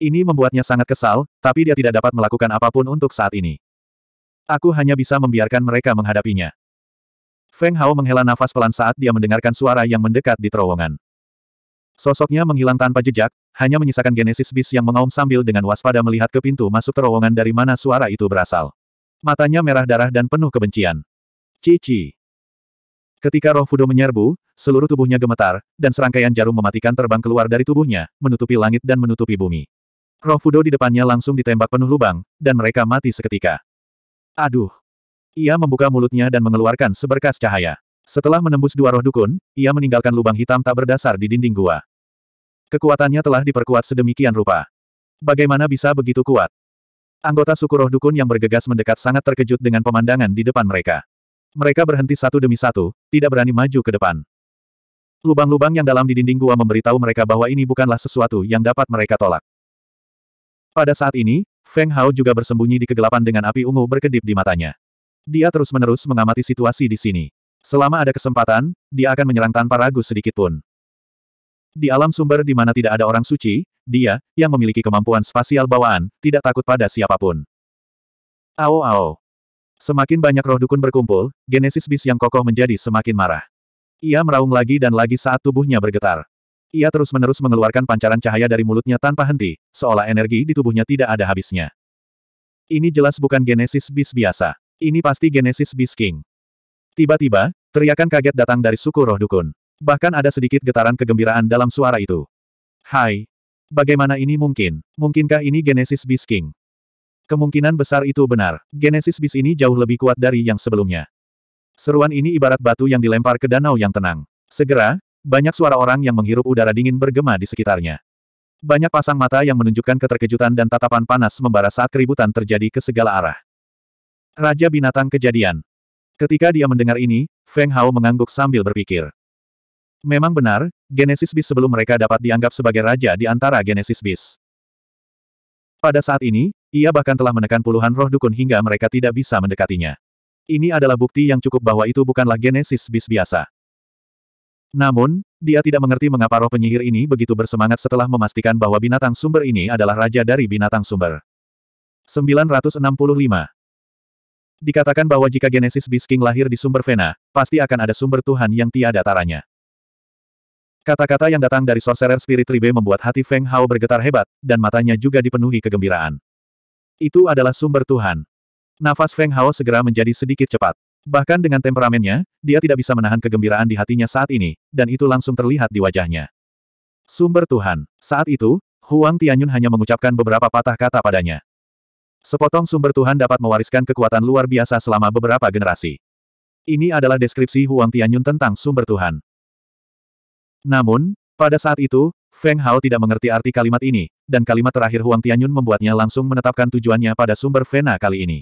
Ini membuatnya sangat kesal, tapi dia tidak dapat melakukan apapun untuk saat ini. Aku hanya bisa membiarkan mereka menghadapinya. Feng Hao menghela nafas pelan saat dia mendengarkan suara yang mendekat di terowongan. Sosoknya menghilang tanpa jejak, hanya menyisakan genesis bis yang mengaum sambil dengan waspada melihat ke pintu masuk terowongan dari mana suara itu berasal. Matanya merah darah dan penuh kebencian. Cici. Ketika roh Fudo menyerbu, seluruh tubuhnya gemetar, dan serangkaian jarum mematikan terbang keluar dari tubuhnya, menutupi langit dan menutupi bumi. Roh Fudo di depannya langsung ditembak penuh lubang, dan mereka mati seketika. Aduh! Ia membuka mulutnya dan mengeluarkan seberkas cahaya. Setelah menembus dua roh dukun, ia meninggalkan lubang hitam tak berdasar di dinding gua. Kekuatannya telah diperkuat sedemikian rupa. Bagaimana bisa begitu kuat? Anggota suku roh dukun yang bergegas mendekat sangat terkejut dengan pemandangan di depan mereka. Mereka berhenti satu demi satu, tidak berani maju ke depan. Lubang-lubang yang dalam di dinding gua memberitahu mereka bahwa ini bukanlah sesuatu yang dapat mereka tolak. Pada saat ini, Feng Hao juga bersembunyi di kegelapan dengan api ungu berkedip di matanya. Dia terus-menerus mengamati situasi di sini. Selama ada kesempatan, dia akan menyerang tanpa ragu sedikit pun. Di alam sumber di mana tidak ada orang suci, dia, yang memiliki kemampuan spasial bawaan, tidak takut pada siapapun. Ao ao. Semakin banyak roh dukun berkumpul, genesis bis yang kokoh menjadi semakin marah. Ia meraung lagi dan lagi saat tubuhnya bergetar. Ia terus-menerus mengeluarkan pancaran cahaya dari mulutnya tanpa henti, seolah energi di tubuhnya tidak ada habisnya. Ini jelas bukan genesis bis biasa. Ini pasti Genesis Beast King. Tiba-tiba, teriakan kaget datang dari suku roh dukun. Bahkan ada sedikit getaran kegembiraan dalam suara itu. Hai. Bagaimana ini mungkin? Mungkinkah ini Genesis Beast King? Kemungkinan besar itu benar. Genesis Beast ini jauh lebih kuat dari yang sebelumnya. Seruan ini ibarat batu yang dilempar ke danau yang tenang. Segera, banyak suara orang yang menghirup udara dingin bergema di sekitarnya. Banyak pasang mata yang menunjukkan keterkejutan dan tatapan panas membara saat keributan terjadi ke segala arah. Raja Binatang Kejadian. Ketika dia mendengar ini, Feng Hao mengangguk sambil berpikir. Memang benar, Genesis Beast sebelum mereka dapat dianggap sebagai raja di antara Genesis Beast. Pada saat ini, ia bahkan telah menekan puluhan roh dukun hingga mereka tidak bisa mendekatinya. Ini adalah bukti yang cukup bahwa itu bukanlah Genesis Beast biasa. Namun, dia tidak mengerti mengapa roh penyihir ini begitu bersemangat setelah memastikan bahwa binatang sumber ini adalah raja dari binatang sumber. 965 Dikatakan bahwa jika Genesis Beast King lahir di sumber Vena, pasti akan ada sumber Tuhan yang tiada taranya. Kata-kata yang datang dari Sorcerer Spirit Ribe membuat hati Feng Hao bergetar hebat, dan matanya juga dipenuhi kegembiraan. Itu adalah sumber Tuhan. Nafas Feng Hao segera menjadi sedikit cepat. Bahkan dengan temperamennya, dia tidak bisa menahan kegembiraan di hatinya saat ini, dan itu langsung terlihat di wajahnya. Sumber Tuhan. Saat itu, Huang Tianyun hanya mengucapkan beberapa patah kata padanya. Sepotong sumber Tuhan dapat mewariskan kekuatan luar biasa selama beberapa generasi. Ini adalah deskripsi Huang Tianyun tentang sumber Tuhan. Namun, pada saat itu, Feng Hao tidak mengerti arti kalimat ini, dan kalimat terakhir Huang Tianyun membuatnya langsung menetapkan tujuannya pada sumber Vena kali ini.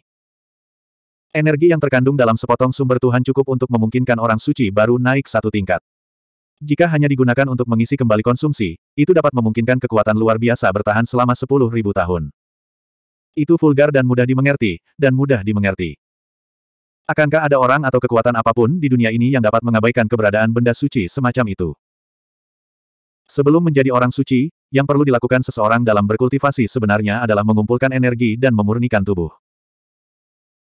Energi yang terkandung dalam sepotong sumber Tuhan cukup untuk memungkinkan orang suci baru naik satu tingkat. Jika hanya digunakan untuk mengisi kembali konsumsi, itu dapat memungkinkan kekuatan luar biasa bertahan selama sepuluh ribu tahun. Itu vulgar dan mudah dimengerti, dan mudah dimengerti. Akankah ada orang atau kekuatan apapun di dunia ini yang dapat mengabaikan keberadaan benda suci semacam itu? Sebelum menjadi orang suci, yang perlu dilakukan seseorang dalam berkultivasi sebenarnya adalah mengumpulkan energi dan memurnikan tubuh.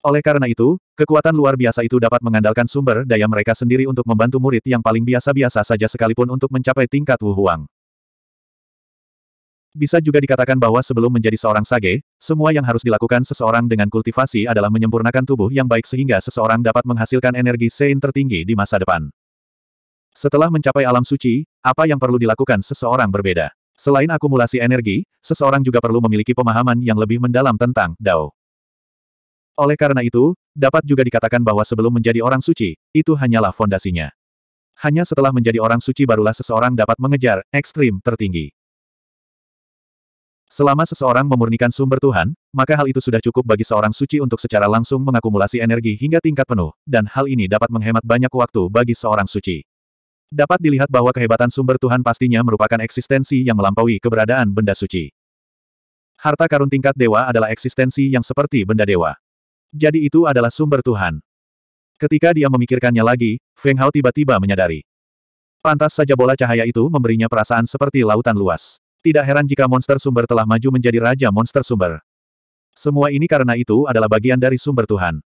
Oleh karena itu, kekuatan luar biasa itu dapat mengandalkan sumber daya mereka sendiri untuk membantu murid yang paling biasa-biasa saja sekalipun untuk mencapai tingkat wuhuang. Bisa juga dikatakan bahwa sebelum menjadi seorang sage, semua yang harus dilakukan seseorang dengan kultivasi adalah menyempurnakan tubuh yang baik sehingga seseorang dapat menghasilkan energi sein tertinggi di masa depan. Setelah mencapai alam suci, apa yang perlu dilakukan seseorang berbeda. Selain akumulasi energi, seseorang juga perlu memiliki pemahaman yang lebih mendalam tentang Dao. Oleh karena itu, dapat juga dikatakan bahwa sebelum menjadi orang suci, itu hanyalah fondasinya. Hanya setelah menjadi orang suci barulah seseorang dapat mengejar ekstrim tertinggi. Selama seseorang memurnikan sumber Tuhan, maka hal itu sudah cukup bagi seorang suci untuk secara langsung mengakumulasi energi hingga tingkat penuh, dan hal ini dapat menghemat banyak waktu bagi seorang suci. Dapat dilihat bahwa kehebatan sumber Tuhan pastinya merupakan eksistensi yang melampaui keberadaan benda suci. Harta karun tingkat dewa adalah eksistensi yang seperti benda dewa. Jadi itu adalah sumber Tuhan. Ketika dia memikirkannya lagi, Feng Hao tiba-tiba menyadari. Pantas saja bola cahaya itu memberinya perasaan seperti lautan luas. Tidak heran jika monster sumber telah maju menjadi raja monster sumber. Semua ini karena itu adalah bagian dari sumber Tuhan.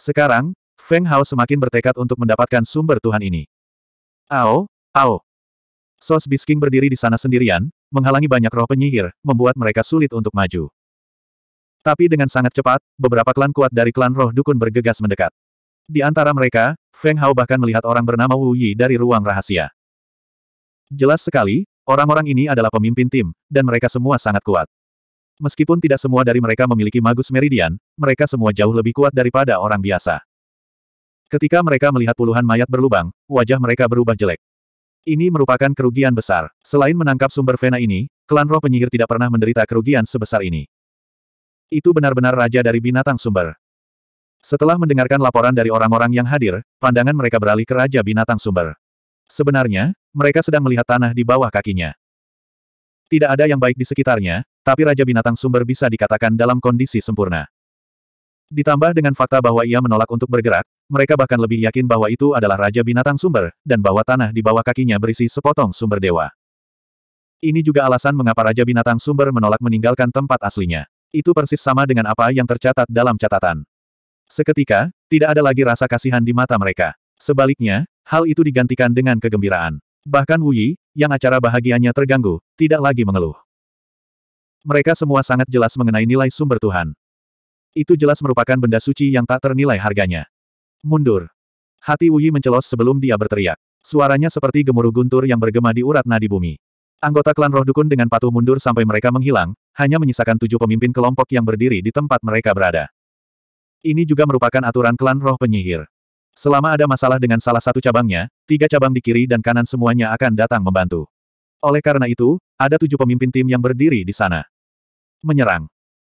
Sekarang, Feng Hao semakin bertekad untuk mendapatkan sumber Tuhan ini. Ao, ao. Sos Bisking berdiri di sana sendirian, menghalangi banyak roh penyihir, membuat mereka sulit untuk maju. Tapi dengan sangat cepat, beberapa klan kuat dari klan roh dukun bergegas mendekat. Di antara mereka, Feng Hao bahkan melihat orang bernama Wu Yi dari ruang rahasia. Jelas sekali, Orang-orang ini adalah pemimpin tim, dan mereka semua sangat kuat. Meskipun tidak semua dari mereka memiliki magus meridian, mereka semua jauh lebih kuat daripada orang biasa. Ketika mereka melihat puluhan mayat berlubang, wajah mereka berubah jelek. Ini merupakan kerugian besar. Selain menangkap sumber vena ini, klan roh penyihir tidak pernah menderita kerugian sebesar ini. Itu benar-benar raja dari binatang sumber. Setelah mendengarkan laporan dari orang-orang yang hadir, pandangan mereka beralih ke raja binatang sumber. Sebenarnya, mereka sedang melihat tanah di bawah kakinya. Tidak ada yang baik di sekitarnya, tapi Raja Binatang Sumber bisa dikatakan dalam kondisi sempurna. Ditambah dengan fakta bahwa ia menolak untuk bergerak, mereka bahkan lebih yakin bahwa itu adalah Raja Binatang Sumber, dan bahwa tanah di bawah kakinya berisi sepotong sumber dewa. Ini juga alasan mengapa Raja Binatang Sumber menolak meninggalkan tempat aslinya. Itu persis sama dengan apa yang tercatat dalam catatan. Seketika, tidak ada lagi rasa kasihan di mata mereka. Sebaliknya, Hal itu digantikan dengan kegembiraan. Bahkan Wuyi, yang acara bahagianya terganggu, tidak lagi mengeluh. Mereka semua sangat jelas mengenai nilai sumber Tuhan. Itu jelas merupakan benda suci yang tak ternilai harganya. Mundur. Hati Wuyi mencelos sebelum dia berteriak. Suaranya seperti gemuruh guntur yang bergema di urat nadi bumi. Anggota klan roh dukun dengan patuh mundur sampai mereka menghilang, hanya menyisakan tujuh pemimpin kelompok yang berdiri di tempat mereka berada. Ini juga merupakan aturan klan roh penyihir. Selama ada masalah dengan salah satu cabangnya, tiga cabang di kiri dan kanan semuanya akan datang membantu. Oleh karena itu, ada tujuh pemimpin tim yang berdiri di sana. Menyerang.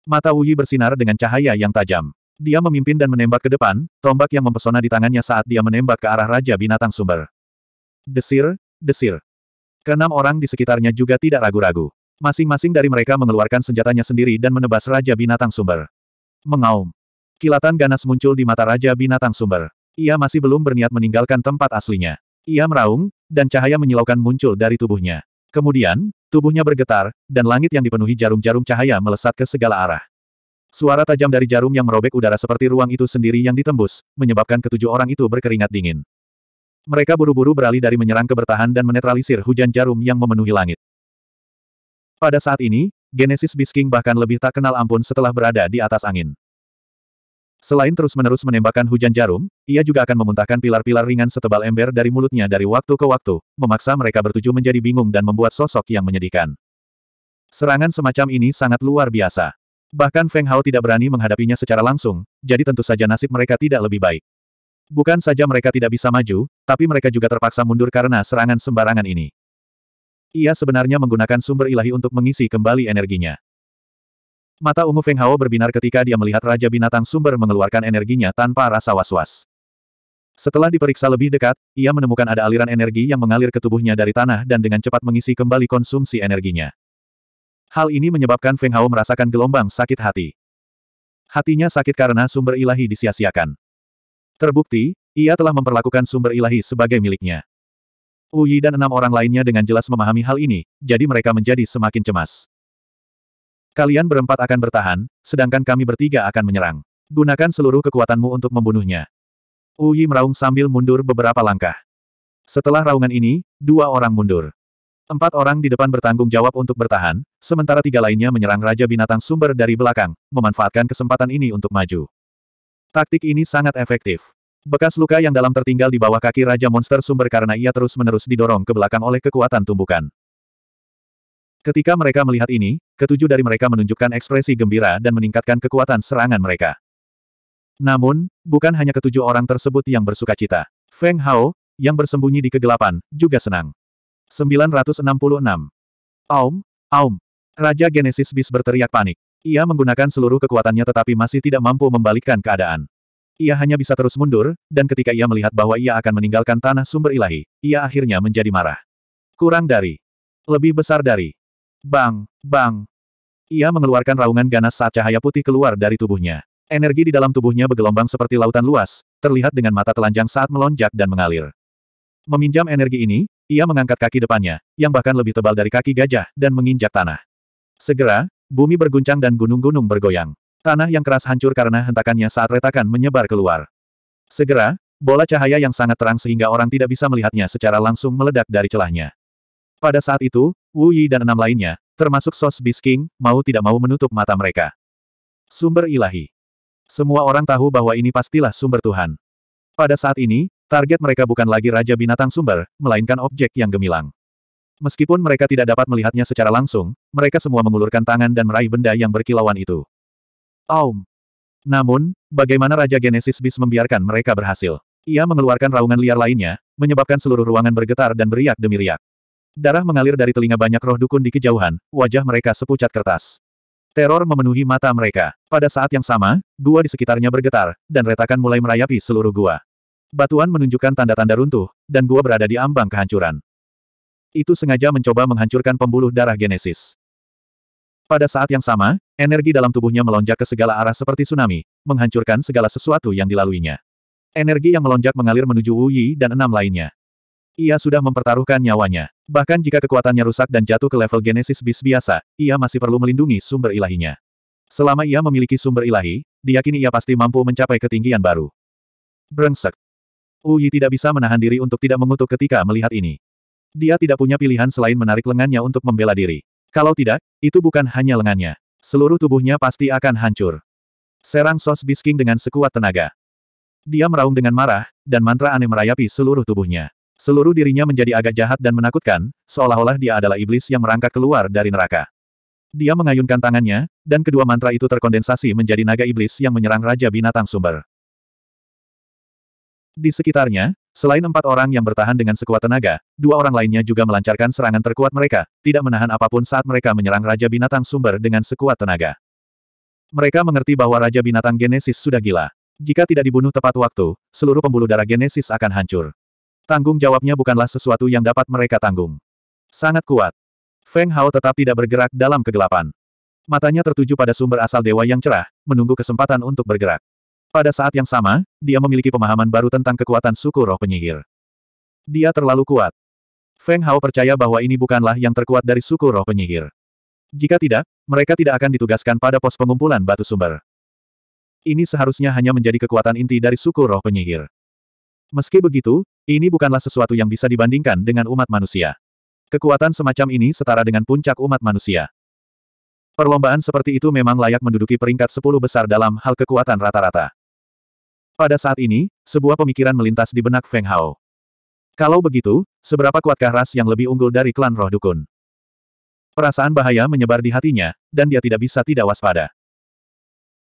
Mata Wuyi bersinar dengan cahaya yang tajam. Dia memimpin dan menembak ke depan, tombak yang mempesona di tangannya saat dia menembak ke arah Raja Binatang Sumber. Desir, desir. Keenam orang di sekitarnya juga tidak ragu-ragu. Masing-masing dari mereka mengeluarkan senjatanya sendiri dan menebas Raja Binatang Sumber. Mengaum. Kilatan ganas muncul di mata Raja Binatang Sumber. Ia masih belum berniat meninggalkan tempat aslinya. Ia meraung, dan cahaya menyilaukan muncul dari tubuhnya. Kemudian, tubuhnya bergetar, dan langit yang dipenuhi jarum-jarum cahaya melesat ke segala arah. Suara tajam dari jarum yang merobek udara seperti ruang itu sendiri yang ditembus, menyebabkan ketujuh orang itu berkeringat dingin. Mereka buru-buru beralih dari menyerang ke bertahan dan menetralisir hujan jarum yang memenuhi langit. Pada saat ini, Genesis Bisking bahkan lebih tak kenal ampun setelah berada di atas angin. Selain terus-menerus menembakkan hujan jarum, ia juga akan memuntahkan pilar-pilar ringan setebal ember dari mulutnya dari waktu ke waktu, memaksa mereka bertujuh menjadi bingung dan membuat sosok yang menyedihkan. Serangan semacam ini sangat luar biasa. Bahkan Feng Hao tidak berani menghadapinya secara langsung, jadi tentu saja nasib mereka tidak lebih baik. Bukan saja mereka tidak bisa maju, tapi mereka juga terpaksa mundur karena serangan sembarangan ini. Ia sebenarnya menggunakan sumber ilahi untuk mengisi kembali energinya. Mata ungu Feng Hao berbinar ketika dia melihat Raja Binatang Sumber mengeluarkan energinya tanpa rasa was-was. Setelah diperiksa lebih dekat, ia menemukan ada aliran energi yang mengalir ke tubuhnya dari tanah dan dengan cepat mengisi kembali konsumsi energinya. Hal ini menyebabkan Feng Hao merasakan gelombang sakit hati. Hatinya sakit karena sumber ilahi disia-siakan. Terbukti, ia telah memperlakukan sumber ilahi sebagai miliknya. Uyi dan enam orang lainnya dengan jelas memahami hal ini, jadi mereka menjadi semakin cemas. Kalian berempat akan bertahan, sedangkan kami bertiga akan menyerang. Gunakan seluruh kekuatanmu untuk membunuhnya. Uyi meraung sambil mundur beberapa langkah. Setelah raungan ini, dua orang mundur. Empat orang di depan bertanggung jawab untuk bertahan, sementara tiga lainnya menyerang Raja Binatang Sumber dari belakang, memanfaatkan kesempatan ini untuk maju. Taktik ini sangat efektif. Bekas luka yang dalam tertinggal di bawah kaki Raja Monster Sumber karena ia terus-menerus didorong ke belakang oleh kekuatan tumbukan. Ketika mereka melihat ini, ketujuh dari mereka menunjukkan ekspresi gembira dan meningkatkan kekuatan serangan mereka. Namun, bukan hanya ketujuh orang tersebut yang bersuka cita. Feng Hao, yang bersembunyi di kegelapan, juga senang. 966. Aum, Aum. Raja Genesis Bis berteriak panik. Ia menggunakan seluruh kekuatannya tetapi masih tidak mampu membalikkan keadaan. Ia hanya bisa terus mundur, dan ketika ia melihat bahwa ia akan meninggalkan tanah sumber ilahi, ia akhirnya menjadi marah. Kurang dari. Lebih besar dari. Bang, bang. Ia mengeluarkan raungan ganas saat cahaya putih keluar dari tubuhnya. Energi di dalam tubuhnya bergelombang seperti lautan luas, terlihat dengan mata telanjang saat melonjak dan mengalir. Meminjam energi ini, ia mengangkat kaki depannya, yang bahkan lebih tebal dari kaki gajah, dan menginjak tanah. Segera, bumi berguncang dan gunung-gunung bergoyang. Tanah yang keras hancur karena hentakannya saat retakan menyebar keluar. Segera, bola cahaya yang sangat terang sehingga orang tidak bisa melihatnya secara langsung meledak dari celahnya. Pada saat itu, Wu Yi dan enam lainnya, termasuk Sos Bisking, mau tidak mau menutup mata mereka. Sumber ilahi. Semua orang tahu bahwa ini pastilah sumber Tuhan. Pada saat ini, target mereka bukan lagi Raja Binatang Sumber, melainkan objek yang gemilang. Meskipun mereka tidak dapat melihatnya secara langsung, mereka semua mengulurkan tangan dan meraih benda yang berkilauan itu. Aum. Namun, bagaimana Raja Genesis Bis membiarkan mereka berhasil? Ia mengeluarkan raungan liar lainnya, menyebabkan seluruh ruangan bergetar dan beriak demi riak. Darah mengalir dari telinga banyak roh dukun di kejauhan, wajah mereka sepucat kertas. Teror memenuhi mata mereka. Pada saat yang sama, gua di sekitarnya bergetar, dan retakan mulai merayapi seluruh gua. Batuan menunjukkan tanda-tanda runtuh, dan gua berada di ambang kehancuran. Itu sengaja mencoba menghancurkan pembuluh darah genesis. Pada saat yang sama, energi dalam tubuhnya melonjak ke segala arah seperti tsunami, menghancurkan segala sesuatu yang dilaluinya. Energi yang melonjak mengalir menuju Wu Yi dan enam lainnya. Ia sudah mempertaruhkan nyawanya. Bahkan jika kekuatannya rusak dan jatuh ke level genesis bis biasa, ia masih perlu melindungi sumber ilahinya. Selama ia memiliki sumber ilahi, diyakini ia pasti mampu mencapai ketinggian baru. Brengsek. Uyi tidak bisa menahan diri untuk tidak mengutuk ketika melihat ini. Dia tidak punya pilihan selain menarik lengannya untuk membela diri. Kalau tidak, itu bukan hanya lengannya. Seluruh tubuhnya pasti akan hancur. Serang Sos Bisking dengan sekuat tenaga. Dia meraung dengan marah, dan mantra aneh merayapi seluruh tubuhnya. Seluruh dirinya menjadi agak jahat dan menakutkan, seolah-olah dia adalah iblis yang merangkak keluar dari neraka. Dia mengayunkan tangannya, dan kedua mantra itu terkondensasi menjadi naga iblis yang menyerang Raja Binatang Sumber. Di sekitarnya, selain empat orang yang bertahan dengan sekuat tenaga, dua orang lainnya juga melancarkan serangan terkuat mereka, tidak menahan apapun saat mereka menyerang Raja Binatang Sumber dengan sekuat tenaga. Mereka mengerti bahwa Raja Binatang Genesis sudah gila. Jika tidak dibunuh tepat waktu, seluruh pembuluh darah Genesis akan hancur. Tanggung jawabnya bukanlah sesuatu yang dapat mereka tanggung. Sangat kuat. Feng Hao tetap tidak bergerak dalam kegelapan. Matanya tertuju pada sumber asal dewa yang cerah, menunggu kesempatan untuk bergerak. Pada saat yang sama, dia memiliki pemahaman baru tentang kekuatan suku roh penyihir. Dia terlalu kuat. Feng Hao percaya bahwa ini bukanlah yang terkuat dari suku roh penyihir. Jika tidak, mereka tidak akan ditugaskan pada pos pengumpulan batu sumber. Ini seharusnya hanya menjadi kekuatan inti dari suku roh penyihir. Meski begitu, ini bukanlah sesuatu yang bisa dibandingkan dengan umat manusia. Kekuatan semacam ini setara dengan puncak umat manusia. Perlombaan seperti itu memang layak menduduki peringkat 10 besar dalam hal kekuatan rata-rata. Pada saat ini, sebuah pemikiran melintas di benak Feng Hao. Kalau begitu, seberapa kuatkah ras yang lebih unggul dari klan roh dukun? Perasaan bahaya menyebar di hatinya, dan dia tidak bisa tidak waspada.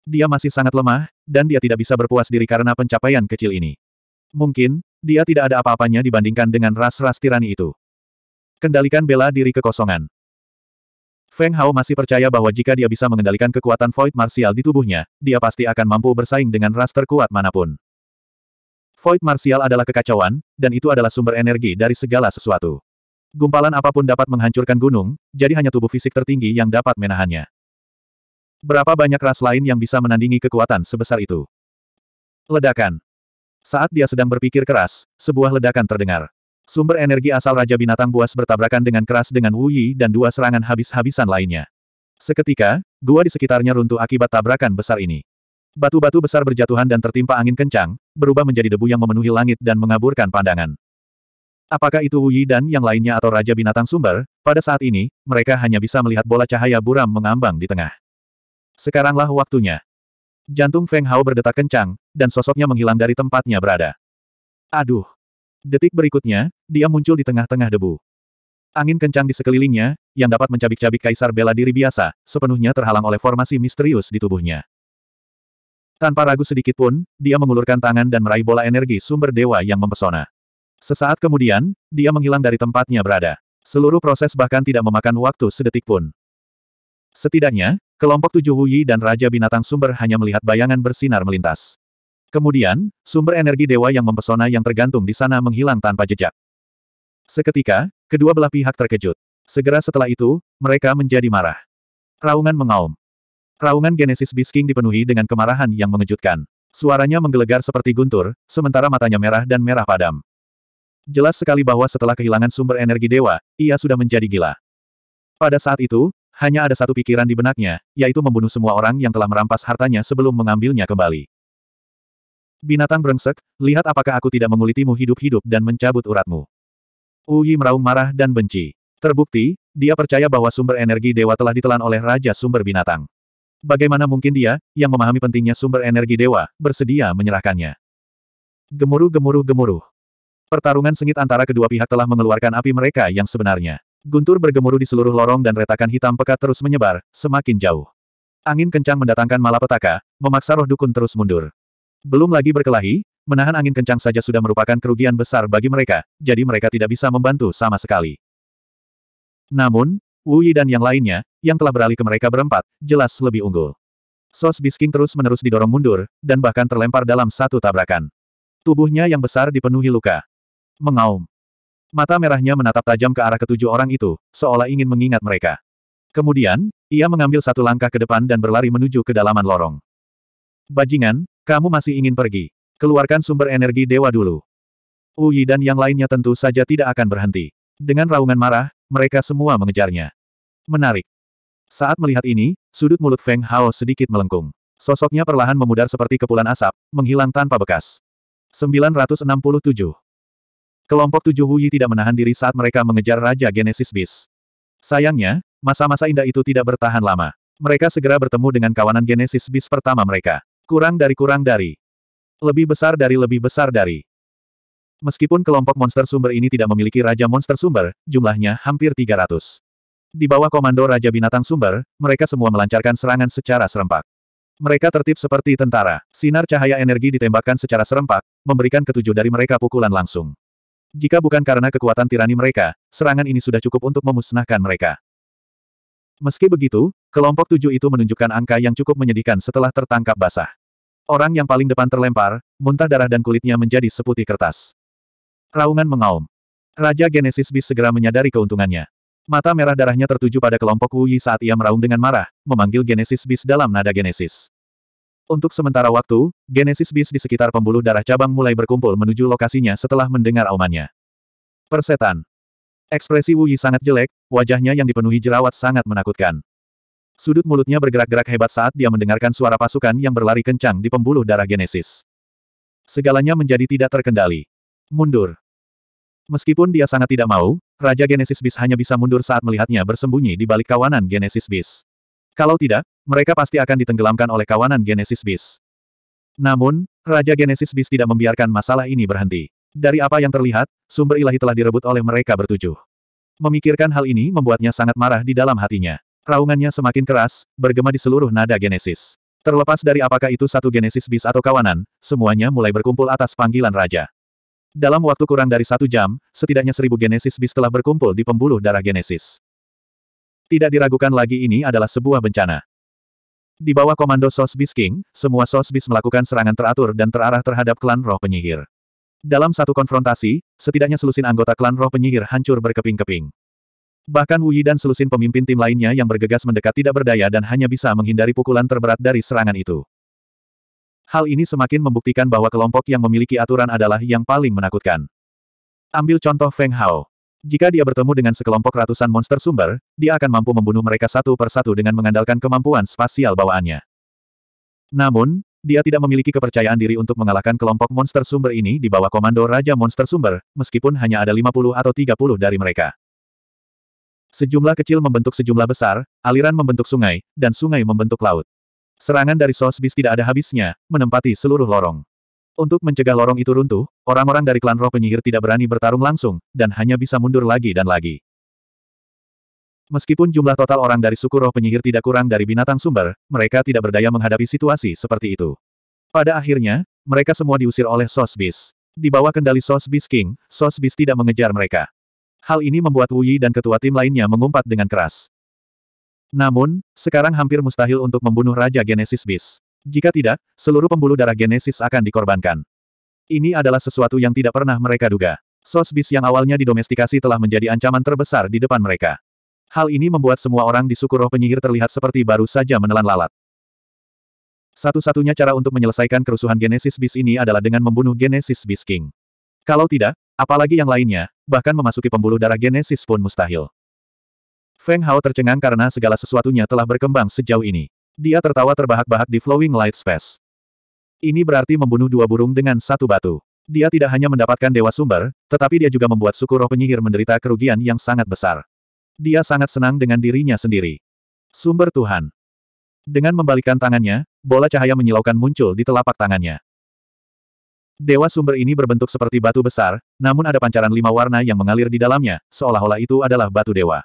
Dia masih sangat lemah, dan dia tidak bisa berpuas diri karena pencapaian kecil ini. Mungkin, dia tidak ada apa-apanya dibandingkan dengan ras-ras tirani itu. Kendalikan bela diri kekosongan. Feng Hao masih percaya bahwa jika dia bisa mengendalikan kekuatan Void Martial di tubuhnya, dia pasti akan mampu bersaing dengan ras terkuat manapun. Void Martial adalah kekacauan, dan itu adalah sumber energi dari segala sesuatu. Gumpalan apapun dapat menghancurkan gunung, jadi hanya tubuh fisik tertinggi yang dapat menahannya. Berapa banyak ras lain yang bisa menandingi kekuatan sebesar itu? Ledakan. Saat dia sedang berpikir keras, sebuah ledakan terdengar. Sumber energi asal Raja Binatang Buas bertabrakan dengan keras dengan Wu Yi dan dua serangan habis-habisan lainnya. Seketika, gua di sekitarnya runtuh akibat tabrakan besar ini. Batu-batu besar berjatuhan dan tertimpa angin kencang, berubah menjadi debu yang memenuhi langit dan mengaburkan pandangan. Apakah itu Wuyi dan yang lainnya atau Raja Binatang Sumber, pada saat ini, mereka hanya bisa melihat bola cahaya buram mengambang di tengah. Sekaranglah waktunya. Jantung Feng Hao berdetak kencang, dan sosoknya menghilang dari tempatnya berada. Aduh! Detik berikutnya, dia muncul di tengah-tengah debu. Angin kencang di sekelilingnya, yang dapat mencabik-cabik kaisar bela diri biasa, sepenuhnya terhalang oleh formasi misterius di tubuhnya. Tanpa ragu sedikit pun, dia mengulurkan tangan dan meraih bola energi sumber dewa yang mempesona. Sesaat kemudian, dia menghilang dari tempatnya berada. Seluruh proses bahkan tidak memakan waktu sedetik pun. Setidaknya, kelompok tujuh Wuyi dan Raja Binatang Sumber hanya melihat bayangan bersinar melintas. Kemudian, sumber energi dewa yang mempesona yang tergantung di sana menghilang tanpa jejak. Seketika, kedua belah pihak terkejut. Segera setelah itu, mereka menjadi marah. Raungan mengaum. Raungan Genesis Bisking dipenuhi dengan kemarahan yang mengejutkan. Suaranya menggelegar seperti guntur, sementara matanya merah dan merah padam. Jelas sekali bahwa setelah kehilangan sumber energi dewa, ia sudah menjadi gila. Pada saat itu, hanya ada satu pikiran di benaknya, yaitu membunuh semua orang yang telah merampas hartanya sebelum mengambilnya kembali. Binatang brengsek, lihat apakah aku tidak mengulitimu hidup-hidup dan mencabut uratmu. Uyi meraung marah dan benci. Terbukti, dia percaya bahwa sumber energi dewa telah ditelan oleh Raja Sumber Binatang. Bagaimana mungkin dia, yang memahami pentingnya sumber energi dewa, bersedia menyerahkannya. Gemuruh gemuruh gemuruh. Pertarungan sengit antara kedua pihak telah mengeluarkan api mereka yang sebenarnya. Guntur bergemuruh di seluruh lorong dan retakan hitam pekat terus menyebar, semakin jauh. Angin kencang mendatangkan malapetaka, memaksa roh dukun terus mundur. Belum lagi berkelahi, menahan angin kencang saja sudah merupakan kerugian besar bagi mereka, jadi mereka tidak bisa membantu sama sekali. Namun, Wu Yi dan yang lainnya, yang telah beralih ke mereka berempat, jelas lebih unggul. Sos Bisking terus-menerus didorong mundur, dan bahkan terlempar dalam satu tabrakan. Tubuhnya yang besar dipenuhi luka. Mengaum. Mata merahnya menatap tajam ke arah ketujuh orang itu, seolah ingin mengingat mereka. Kemudian, ia mengambil satu langkah ke depan dan berlari menuju kedalaman lorong. Bajingan, kamu masih ingin pergi. Keluarkan sumber energi dewa dulu. Uyi dan yang lainnya tentu saja tidak akan berhenti. Dengan raungan marah, mereka semua mengejarnya. Menarik. Saat melihat ini, sudut mulut Feng Hao sedikit melengkung. Sosoknya perlahan memudar seperti kepulan asap, menghilang tanpa bekas. 967. Kelompok tujuh Wuyi tidak menahan diri saat mereka mengejar Raja Genesis bis. Sayangnya, masa-masa indah itu tidak bertahan lama. Mereka segera bertemu dengan kawanan Genesis bis pertama mereka. Kurang dari kurang dari. Lebih besar dari lebih besar dari. Meskipun kelompok monster sumber ini tidak memiliki Raja Monster Sumber, jumlahnya hampir 300. Di bawah komando Raja Binatang Sumber, mereka semua melancarkan serangan secara serempak. Mereka tertib seperti tentara. Sinar cahaya energi ditembakkan secara serempak, memberikan ketujuh dari mereka pukulan langsung. Jika bukan karena kekuatan tirani mereka, serangan ini sudah cukup untuk memusnahkan mereka. Meski begitu, kelompok tujuh itu menunjukkan angka yang cukup menyedihkan setelah tertangkap basah. Orang yang paling depan terlempar, muntah darah dan kulitnya menjadi seputih kertas. Raungan mengaum. Raja Genesis bis segera menyadari keuntungannya. Mata merah darahnya tertuju pada kelompok Wuyi saat ia meraung dengan marah, memanggil Genesis bis dalam nada Genesis. Untuk sementara waktu, Genesis Beast di sekitar pembuluh darah cabang mulai berkumpul menuju lokasinya setelah mendengar aumannya. Persetan. Ekspresi Wu Yi sangat jelek, wajahnya yang dipenuhi jerawat sangat menakutkan. Sudut mulutnya bergerak-gerak hebat saat dia mendengarkan suara pasukan yang berlari kencang di pembuluh darah Genesis. Segalanya menjadi tidak terkendali. Mundur. Meskipun dia sangat tidak mau, Raja Genesis Beast hanya bisa mundur saat melihatnya bersembunyi di balik kawanan Genesis Beast. Kalau tidak, mereka pasti akan ditenggelamkan oleh kawanan Genesis Bis. Namun, Raja Genesis Bis tidak membiarkan masalah ini berhenti. Dari apa yang terlihat, sumber ilahi telah direbut oleh mereka bertujuh. Memikirkan hal ini membuatnya sangat marah di dalam hatinya. Raungannya semakin keras, bergema di seluruh nada Genesis. Terlepas dari apakah itu satu Genesis Bis atau kawanan, semuanya mulai berkumpul atas panggilan Raja. Dalam waktu kurang dari satu jam, setidaknya seribu Genesis Bis telah berkumpul di pembuluh darah Genesis. Tidak diragukan lagi ini adalah sebuah bencana. Di bawah komando Sosbis King, semua Sosbis melakukan serangan teratur dan terarah terhadap klan roh penyihir. Dalam satu konfrontasi, setidaknya selusin anggota klan roh penyihir hancur berkeping-keping. Bahkan Wuyi dan selusin pemimpin tim lainnya yang bergegas mendekat tidak berdaya dan hanya bisa menghindari pukulan terberat dari serangan itu. Hal ini semakin membuktikan bahwa kelompok yang memiliki aturan adalah yang paling menakutkan. Ambil contoh Feng Hao. Jika dia bertemu dengan sekelompok ratusan monster sumber, dia akan mampu membunuh mereka satu per satu dengan mengandalkan kemampuan spasial bawaannya. Namun, dia tidak memiliki kepercayaan diri untuk mengalahkan kelompok monster sumber ini di bawah komando Raja Monster Sumber, meskipun hanya ada 50 atau 30 dari mereka. Sejumlah kecil membentuk sejumlah besar, aliran membentuk sungai, dan sungai membentuk laut. Serangan dari Sosbis tidak ada habisnya, menempati seluruh lorong. Untuk mencegah lorong itu runtuh, orang-orang dari klan roh penyihir tidak berani bertarung langsung, dan hanya bisa mundur lagi dan lagi. Meskipun jumlah total orang dari suku roh penyihir tidak kurang dari binatang sumber, mereka tidak berdaya menghadapi situasi seperti itu. Pada akhirnya, mereka semua diusir oleh Sosbis. Di bawah kendali Sosbis King, Sosbis tidak mengejar mereka. Hal ini membuat Wuyi dan ketua tim lainnya mengumpat dengan keras. Namun, sekarang hampir mustahil untuk membunuh Raja Genesis Beast. Jika tidak, seluruh pembuluh darah genesis akan dikorbankan. Ini adalah sesuatu yang tidak pernah mereka duga. Sosbis yang awalnya didomestikasi telah menjadi ancaman terbesar di depan mereka. Hal ini membuat semua orang di suku roh penyihir terlihat seperti baru saja menelan lalat. Satu-satunya cara untuk menyelesaikan kerusuhan Genesis Bis ini adalah dengan membunuh Genesis Bis King. Kalau tidak, apalagi yang lainnya, bahkan memasuki pembuluh darah Genesis pun mustahil. Feng Hao tercengang karena segala sesuatunya telah berkembang sejauh ini. Dia tertawa terbahak-bahak di Flowing Light Space. Ini berarti membunuh dua burung dengan satu batu. Dia tidak hanya mendapatkan dewa sumber, tetapi dia juga membuat suku roh penyihir menderita kerugian yang sangat besar. Dia sangat senang dengan dirinya sendiri. Sumber Tuhan. Dengan membalikkan tangannya, bola cahaya menyilaukan muncul di telapak tangannya. Dewa sumber ini berbentuk seperti batu besar, namun ada pancaran lima warna yang mengalir di dalamnya, seolah-olah itu adalah batu dewa.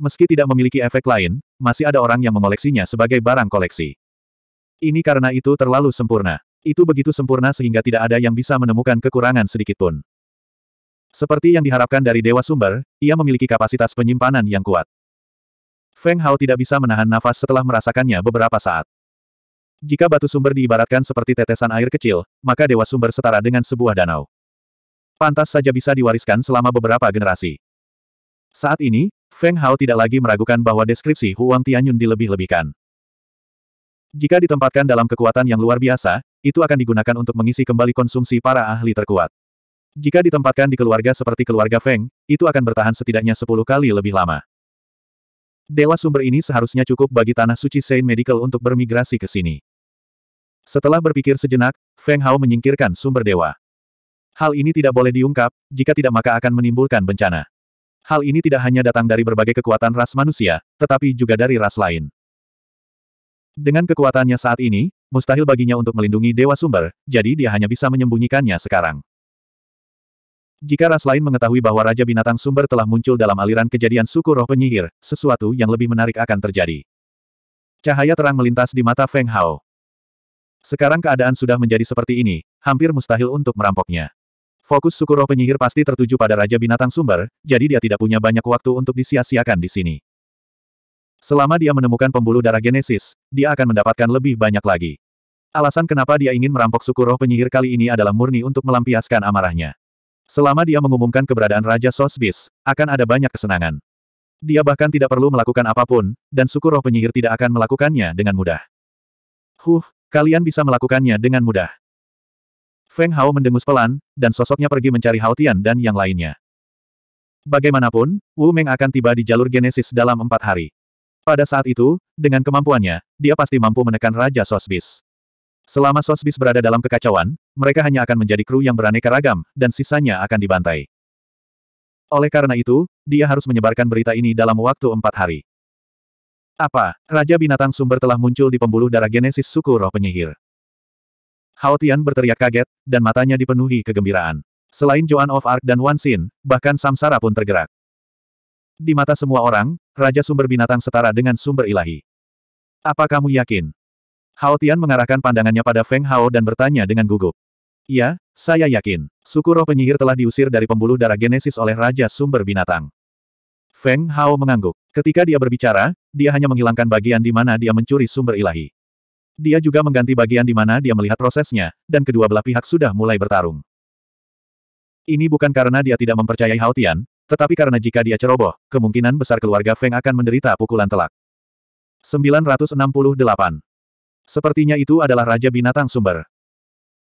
Meski tidak memiliki efek lain, masih ada orang yang mengoleksinya sebagai barang koleksi. Ini karena itu terlalu sempurna. Itu begitu sempurna sehingga tidak ada yang bisa menemukan kekurangan sedikitpun. Seperti yang diharapkan dari Dewa Sumber, ia memiliki kapasitas penyimpanan yang kuat. Feng Hao tidak bisa menahan nafas setelah merasakannya beberapa saat. Jika batu sumber diibaratkan seperti tetesan air kecil, maka Dewa Sumber setara dengan sebuah danau. Pantas saja bisa diwariskan selama beberapa generasi. Saat ini, Feng Hao tidak lagi meragukan bahwa deskripsi Huang Tianyun dilebih-lebihkan. Jika ditempatkan dalam kekuatan yang luar biasa, itu akan digunakan untuk mengisi kembali konsumsi para ahli terkuat. Jika ditempatkan di keluarga seperti keluarga Feng, itu akan bertahan setidaknya 10 kali lebih lama. Dewa sumber ini seharusnya cukup bagi tanah suci Saint Medical untuk bermigrasi ke sini. Setelah berpikir sejenak, Feng Hao menyingkirkan sumber dewa. Hal ini tidak boleh diungkap, jika tidak maka akan menimbulkan bencana hal ini tidak hanya datang dari berbagai kekuatan ras manusia, tetapi juga dari ras lain. Dengan kekuatannya saat ini, mustahil baginya untuk melindungi Dewa Sumber, jadi dia hanya bisa menyembunyikannya sekarang. Jika ras lain mengetahui bahwa Raja Binatang Sumber telah muncul dalam aliran kejadian suku roh penyihir, sesuatu yang lebih menarik akan terjadi. Cahaya terang melintas di mata Feng Hao. Sekarang keadaan sudah menjadi seperti ini, hampir mustahil untuk merampoknya. Fokus suku roh penyihir pasti tertuju pada Raja Binatang Sumber, jadi dia tidak punya banyak waktu untuk disia-siakan di sini. Selama dia menemukan pembuluh darah Genesis, dia akan mendapatkan lebih banyak lagi. Alasan kenapa dia ingin merampok suku roh penyihir kali ini adalah murni untuk melampiaskan amarahnya. Selama dia mengumumkan keberadaan Raja Sosbis, akan ada banyak kesenangan. Dia bahkan tidak perlu melakukan apapun, dan suku roh penyihir tidak akan melakukannya dengan mudah. Huh, kalian bisa melakukannya dengan mudah. Feng Hao mendengus pelan, dan sosoknya pergi mencari Hao Tian dan yang lainnya. Bagaimanapun, Wu Meng akan tiba di jalur Genesis dalam empat hari. Pada saat itu, dengan kemampuannya, dia pasti mampu menekan Raja Sosbis. Selama Sosbis berada dalam kekacauan, mereka hanya akan menjadi kru yang beraneka ragam, dan sisanya akan dibantai. Oleh karena itu, dia harus menyebarkan berita ini dalam waktu empat hari. Apa, Raja Binatang Sumber telah muncul di pembuluh darah Genesis suku roh penyihir. Hao Tian berteriak kaget, dan matanya dipenuhi kegembiraan. Selain Joan of Arc dan Wan Xin, bahkan Samsara pun tergerak. Di mata semua orang, Raja Sumber Binatang setara dengan Sumber Ilahi. Apa kamu yakin? Hao Tian mengarahkan pandangannya pada Feng Hao dan bertanya dengan gugup. Ya, saya yakin. Suku roh penyihir telah diusir dari pembuluh darah genesis oleh Raja Sumber Binatang. Feng Hao mengangguk. Ketika dia berbicara, dia hanya menghilangkan bagian di mana dia mencuri sumber ilahi. Dia juga mengganti bagian di mana dia melihat prosesnya, dan kedua belah pihak sudah mulai bertarung. Ini bukan karena dia tidak mempercayai Hao tetapi karena jika dia ceroboh, kemungkinan besar keluarga Feng akan menderita pukulan telak. 968. Sepertinya itu adalah Raja Binatang Sumber.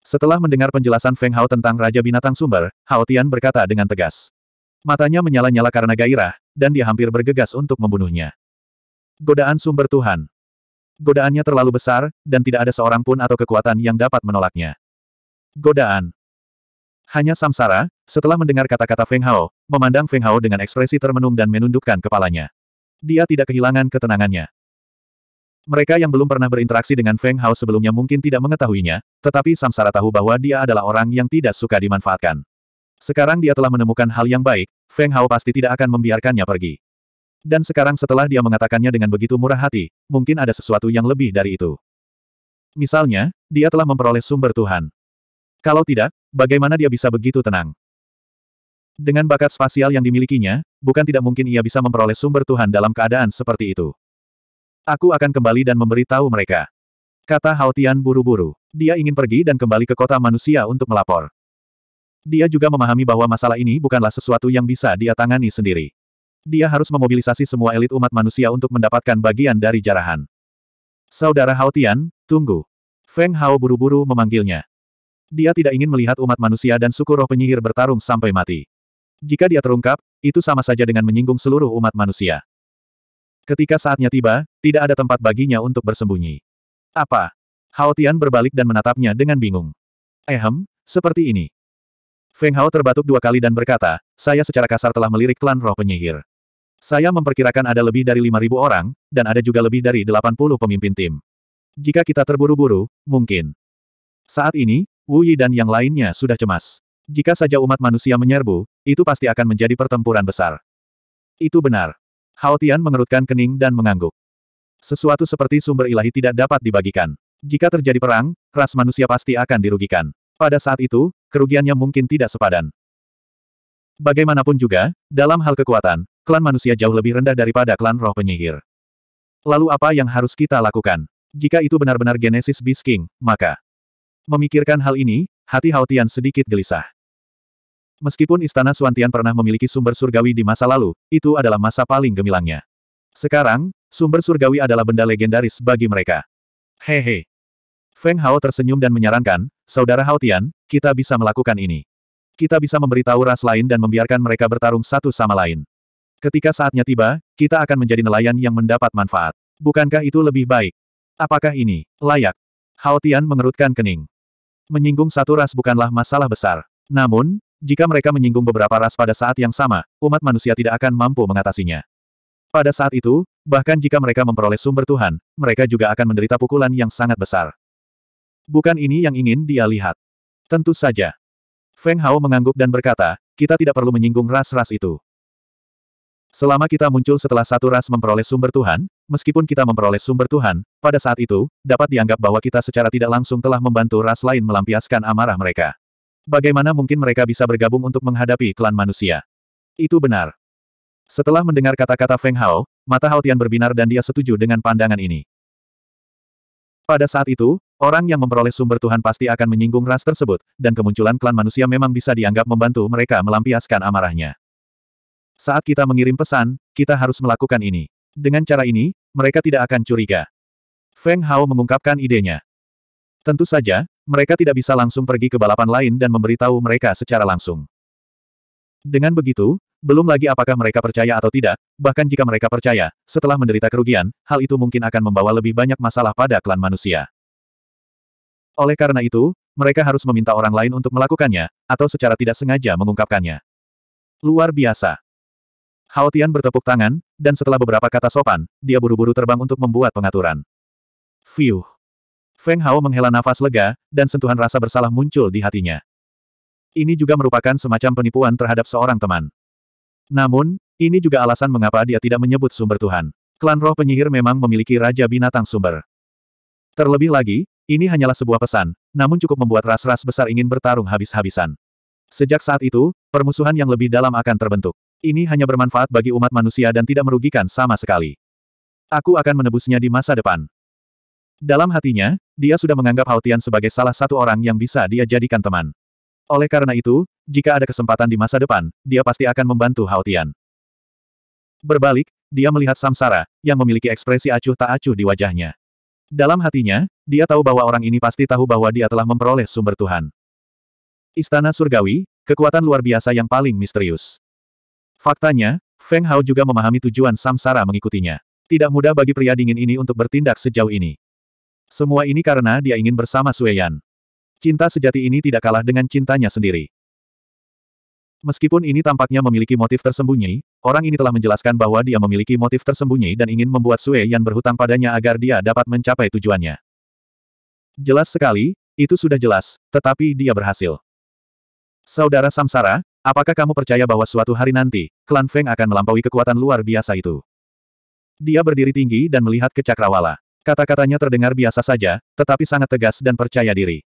Setelah mendengar penjelasan Feng Hao tentang Raja Binatang Sumber, Hao Tian berkata dengan tegas. Matanya menyala-nyala karena gairah, dan dia hampir bergegas untuk membunuhnya. Godaan Sumber Tuhan Godaannya terlalu besar, dan tidak ada seorang pun atau kekuatan yang dapat menolaknya. Godaan. Hanya Samsara, setelah mendengar kata-kata Feng Hao, memandang Feng Hao dengan ekspresi termenung dan menundukkan kepalanya. Dia tidak kehilangan ketenangannya. Mereka yang belum pernah berinteraksi dengan Feng Hao sebelumnya mungkin tidak mengetahuinya, tetapi Samsara tahu bahwa dia adalah orang yang tidak suka dimanfaatkan. Sekarang dia telah menemukan hal yang baik, Feng Hao pasti tidak akan membiarkannya pergi. Dan sekarang setelah dia mengatakannya dengan begitu murah hati, mungkin ada sesuatu yang lebih dari itu. Misalnya, dia telah memperoleh sumber Tuhan. Kalau tidak, bagaimana dia bisa begitu tenang? Dengan bakat spasial yang dimilikinya, bukan tidak mungkin ia bisa memperoleh sumber Tuhan dalam keadaan seperti itu. Aku akan kembali dan memberitahu mereka. Kata Haotian buru-buru. Dia ingin pergi dan kembali ke kota manusia untuk melapor. Dia juga memahami bahwa masalah ini bukanlah sesuatu yang bisa dia tangani sendiri dia harus memobilisasi semua elit umat manusia untuk mendapatkan bagian dari jarahan. Saudara Haotian, tunggu. Feng Hao buru-buru memanggilnya. Dia tidak ingin melihat umat manusia dan suku roh penyihir bertarung sampai mati. Jika dia terungkap, itu sama saja dengan menyinggung seluruh umat manusia. Ketika saatnya tiba, tidak ada tempat baginya untuk bersembunyi. Apa? Haotian berbalik dan menatapnya dengan bingung. Ehem, eh, seperti ini. Feng Hao terbatuk dua kali dan berkata, saya secara kasar telah melirik klan roh penyihir. Saya memperkirakan ada lebih dari 5.000 orang, dan ada juga lebih dari 80 pemimpin tim. Jika kita terburu-buru, mungkin. Saat ini, Wu Yi dan yang lainnya sudah cemas. Jika saja umat manusia menyerbu, itu pasti akan menjadi pertempuran besar. Itu benar. Hao Tian mengerutkan kening dan mengangguk. Sesuatu seperti sumber ilahi tidak dapat dibagikan. Jika terjadi perang, ras manusia pasti akan dirugikan. Pada saat itu, kerugiannya mungkin tidak sepadan. Bagaimanapun juga, dalam hal kekuatan, klan manusia jauh lebih rendah daripada klan roh penyihir. Lalu apa yang harus kita lakukan? Jika itu benar-benar Genesis Beast King, maka memikirkan hal ini, hati Haotian sedikit gelisah. Meskipun Istana Suantian pernah memiliki sumber surgawi di masa lalu, itu adalah masa paling gemilangnya. Sekarang, sumber surgawi adalah benda legendaris bagi mereka. Hehe. Feng Hao tersenyum dan menyarankan, Saudara Haotian, kita bisa melakukan ini kita bisa memberitahu ras lain dan membiarkan mereka bertarung satu sama lain. Ketika saatnya tiba, kita akan menjadi nelayan yang mendapat manfaat. Bukankah itu lebih baik? Apakah ini layak? Hao Tian mengerutkan kening. Menyinggung satu ras bukanlah masalah besar. Namun, jika mereka menyinggung beberapa ras pada saat yang sama, umat manusia tidak akan mampu mengatasinya. Pada saat itu, bahkan jika mereka memperoleh sumber Tuhan, mereka juga akan menderita pukulan yang sangat besar. Bukan ini yang ingin dia lihat. Tentu saja. Feng Hao mengangguk dan berkata, kita tidak perlu menyinggung ras-ras itu. Selama kita muncul setelah satu ras memperoleh sumber Tuhan, meskipun kita memperoleh sumber Tuhan, pada saat itu, dapat dianggap bahwa kita secara tidak langsung telah membantu ras lain melampiaskan amarah mereka. Bagaimana mungkin mereka bisa bergabung untuk menghadapi klan manusia? Itu benar. Setelah mendengar kata-kata Feng Hao, mata Hao Tian berbinar dan dia setuju dengan pandangan ini. Pada saat itu, orang yang memperoleh sumber Tuhan pasti akan menyinggung ras tersebut, dan kemunculan klan manusia memang bisa dianggap membantu mereka melampiaskan amarahnya. Saat kita mengirim pesan, kita harus melakukan ini. Dengan cara ini, mereka tidak akan curiga. Feng Hao mengungkapkan idenya. Tentu saja, mereka tidak bisa langsung pergi ke balapan lain dan memberitahu mereka secara langsung. Dengan begitu, belum lagi apakah mereka percaya atau tidak, bahkan jika mereka percaya, setelah menderita kerugian, hal itu mungkin akan membawa lebih banyak masalah pada klan manusia. Oleh karena itu, mereka harus meminta orang lain untuk melakukannya, atau secara tidak sengaja mengungkapkannya. Luar biasa. Hao Tian bertepuk tangan, dan setelah beberapa kata sopan, dia buru-buru terbang untuk membuat pengaturan. Fiuh. Feng Hao menghela nafas lega, dan sentuhan rasa bersalah muncul di hatinya ini juga merupakan semacam penipuan terhadap seorang teman. Namun, ini juga alasan mengapa dia tidak menyebut sumber Tuhan. Klan roh penyihir memang memiliki raja binatang sumber. Terlebih lagi, ini hanyalah sebuah pesan, namun cukup membuat ras-ras besar ingin bertarung habis-habisan. Sejak saat itu, permusuhan yang lebih dalam akan terbentuk. Ini hanya bermanfaat bagi umat manusia dan tidak merugikan sama sekali. Aku akan menebusnya di masa depan. Dalam hatinya, dia sudah menganggap Haotian sebagai salah satu orang yang bisa dia jadikan teman. Oleh karena itu, jika ada kesempatan di masa depan, dia pasti akan membantu Haotian. Berbalik, dia melihat Samsara, yang memiliki ekspresi acuh tak acuh di wajahnya. Dalam hatinya, dia tahu bahwa orang ini pasti tahu bahwa dia telah memperoleh sumber Tuhan. Istana Surgawi, kekuatan luar biasa yang paling misterius. Faktanya, Feng Hao juga memahami tujuan Samsara mengikutinya. Tidak mudah bagi pria dingin ini untuk bertindak sejauh ini. Semua ini karena dia ingin bersama Sueyan. Cinta sejati ini tidak kalah dengan cintanya sendiri. Meskipun ini tampaknya memiliki motif tersembunyi, orang ini telah menjelaskan bahwa dia memiliki motif tersembunyi dan ingin membuat Sue Yan berhutang padanya agar dia dapat mencapai tujuannya. Jelas sekali, itu sudah jelas, tetapi dia berhasil. Saudara Samsara, apakah kamu percaya bahwa suatu hari nanti, klan Feng akan melampaui kekuatan luar biasa itu? Dia berdiri tinggi dan melihat ke Cakrawala. Kata-katanya terdengar biasa saja, tetapi sangat tegas dan percaya diri.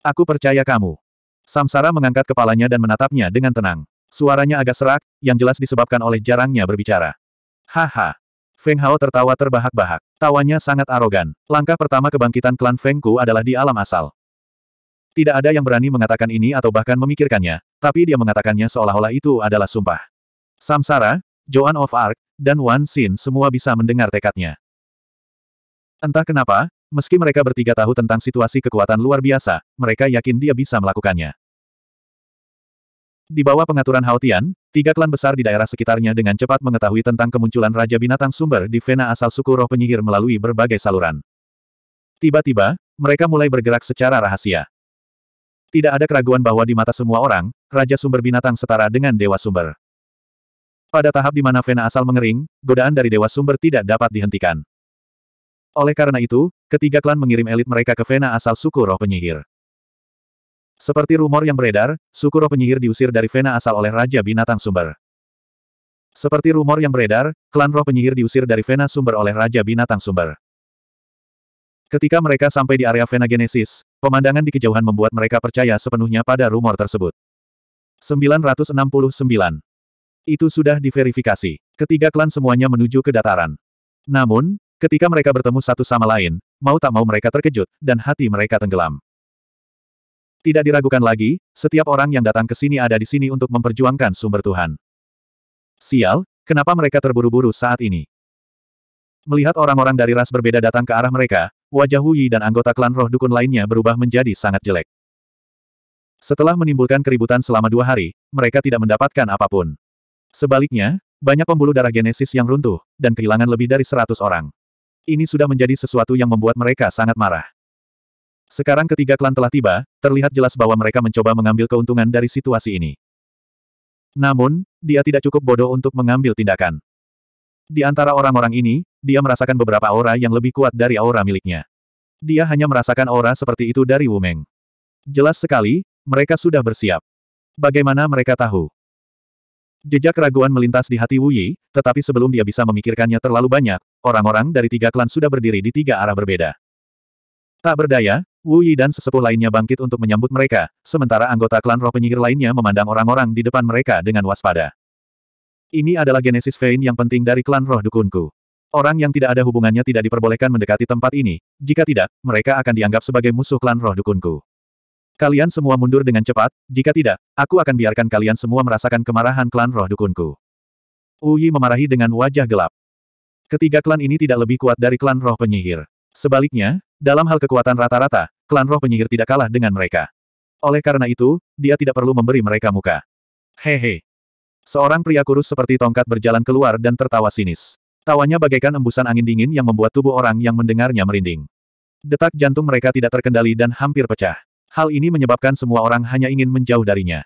Aku percaya kamu. Samsara mengangkat kepalanya dan menatapnya dengan tenang. Suaranya agak serak, yang jelas disebabkan oleh jarangnya berbicara. Haha. Feng Hao tertawa terbahak-bahak. Tawanya sangat arogan. Langkah pertama kebangkitan klan Fengku adalah di alam asal. Tidak ada yang berani mengatakan ini atau bahkan memikirkannya, tapi dia mengatakannya seolah-olah itu adalah sumpah. Samsara, Joan of Arc, dan Wan Xin semua bisa mendengar tekadnya. Entah kenapa, Meski mereka bertiga tahu tentang situasi kekuatan luar biasa, mereka yakin dia bisa melakukannya. Di bawah pengaturan Haotian, tiga klan besar di daerah sekitarnya dengan cepat mengetahui tentang kemunculan Raja Binatang Sumber di Vena asal suku roh penyihir melalui berbagai saluran. Tiba-tiba, mereka mulai bergerak secara rahasia. Tidak ada keraguan bahwa di mata semua orang, Raja Sumber Binatang setara dengan Dewa Sumber. Pada tahap di mana Vena asal mengering, godaan dari Dewa Sumber tidak dapat dihentikan. Oleh karena itu, ketiga klan mengirim elit mereka ke Vena asal suku roh penyihir. Seperti rumor yang beredar, suku roh penyihir diusir dari Vena asal oleh Raja Binatang Sumber. Seperti rumor yang beredar, klan roh penyihir diusir dari Vena Sumber oleh Raja Binatang Sumber. Ketika mereka sampai di area Vena Genesis, pemandangan di kejauhan membuat mereka percaya sepenuhnya pada rumor tersebut. 969. Itu sudah diverifikasi. Ketiga klan semuanya menuju ke dataran. Namun, Ketika mereka bertemu satu sama lain, mau tak mau mereka terkejut, dan hati mereka tenggelam. Tidak diragukan lagi, setiap orang yang datang ke sini ada di sini untuk memperjuangkan sumber Tuhan. Sial, kenapa mereka terburu-buru saat ini? Melihat orang-orang dari ras berbeda datang ke arah mereka, wajah Hui dan anggota klan roh dukun lainnya berubah menjadi sangat jelek. Setelah menimbulkan keributan selama dua hari, mereka tidak mendapatkan apapun. Sebaliknya, banyak pembuluh darah genesis yang runtuh, dan kehilangan lebih dari seratus orang. Ini sudah menjadi sesuatu yang membuat mereka sangat marah. Sekarang ketiga klan telah tiba, terlihat jelas bahwa mereka mencoba mengambil keuntungan dari situasi ini. Namun, dia tidak cukup bodoh untuk mengambil tindakan. Di antara orang-orang ini, dia merasakan beberapa aura yang lebih kuat dari aura miliknya. Dia hanya merasakan aura seperti itu dari Wumeng. Jelas sekali, mereka sudah bersiap. Bagaimana mereka tahu? Jejak keraguan melintas di hati Wu Yi, tetapi sebelum dia bisa memikirkannya terlalu banyak, Orang-orang dari tiga klan sudah berdiri di tiga arah berbeda. Tak berdaya, Wu Yi dan sesepuh lainnya bangkit untuk menyambut mereka, sementara anggota klan roh penyihir lainnya memandang orang-orang di depan mereka dengan waspada. Ini adalah genesis vein yang penting dari klan roh dukunku. Orang yang tidak ada hubungannya tidak diperbolehkan mendekati tempat ini, jika tidak, mereka akan dianggap sebagai musuh klan roh dukunku. Kalian semua mundur dengan cepat, jika tidak, aku akan biarkan kalian semua merasakan kemarahan klan roh dukunku. Uyi memarahi dengan wajah gelap. Ketiga klan ini tidak lebih kuat dari klan roh penyihir. Sebaliknya, dalam hal kekuatan rata-rata, klan roh penyihir tidak kalah dengan mereka. Oleh karena itu, dia tidak perlu memberi mereka muka. Hehe. Seorang pria kurus seperti tongkat berjalan keluar dan tertawa sinis. Tawanya bagaikan embusan angin dingin yang membuat tubuh orang yang mendengarnya merinding. Detak jantung mereka tidak terkendali dan hampir pecah. Hal ini menyebabkan semua orang hanya ingin menjauh darinya.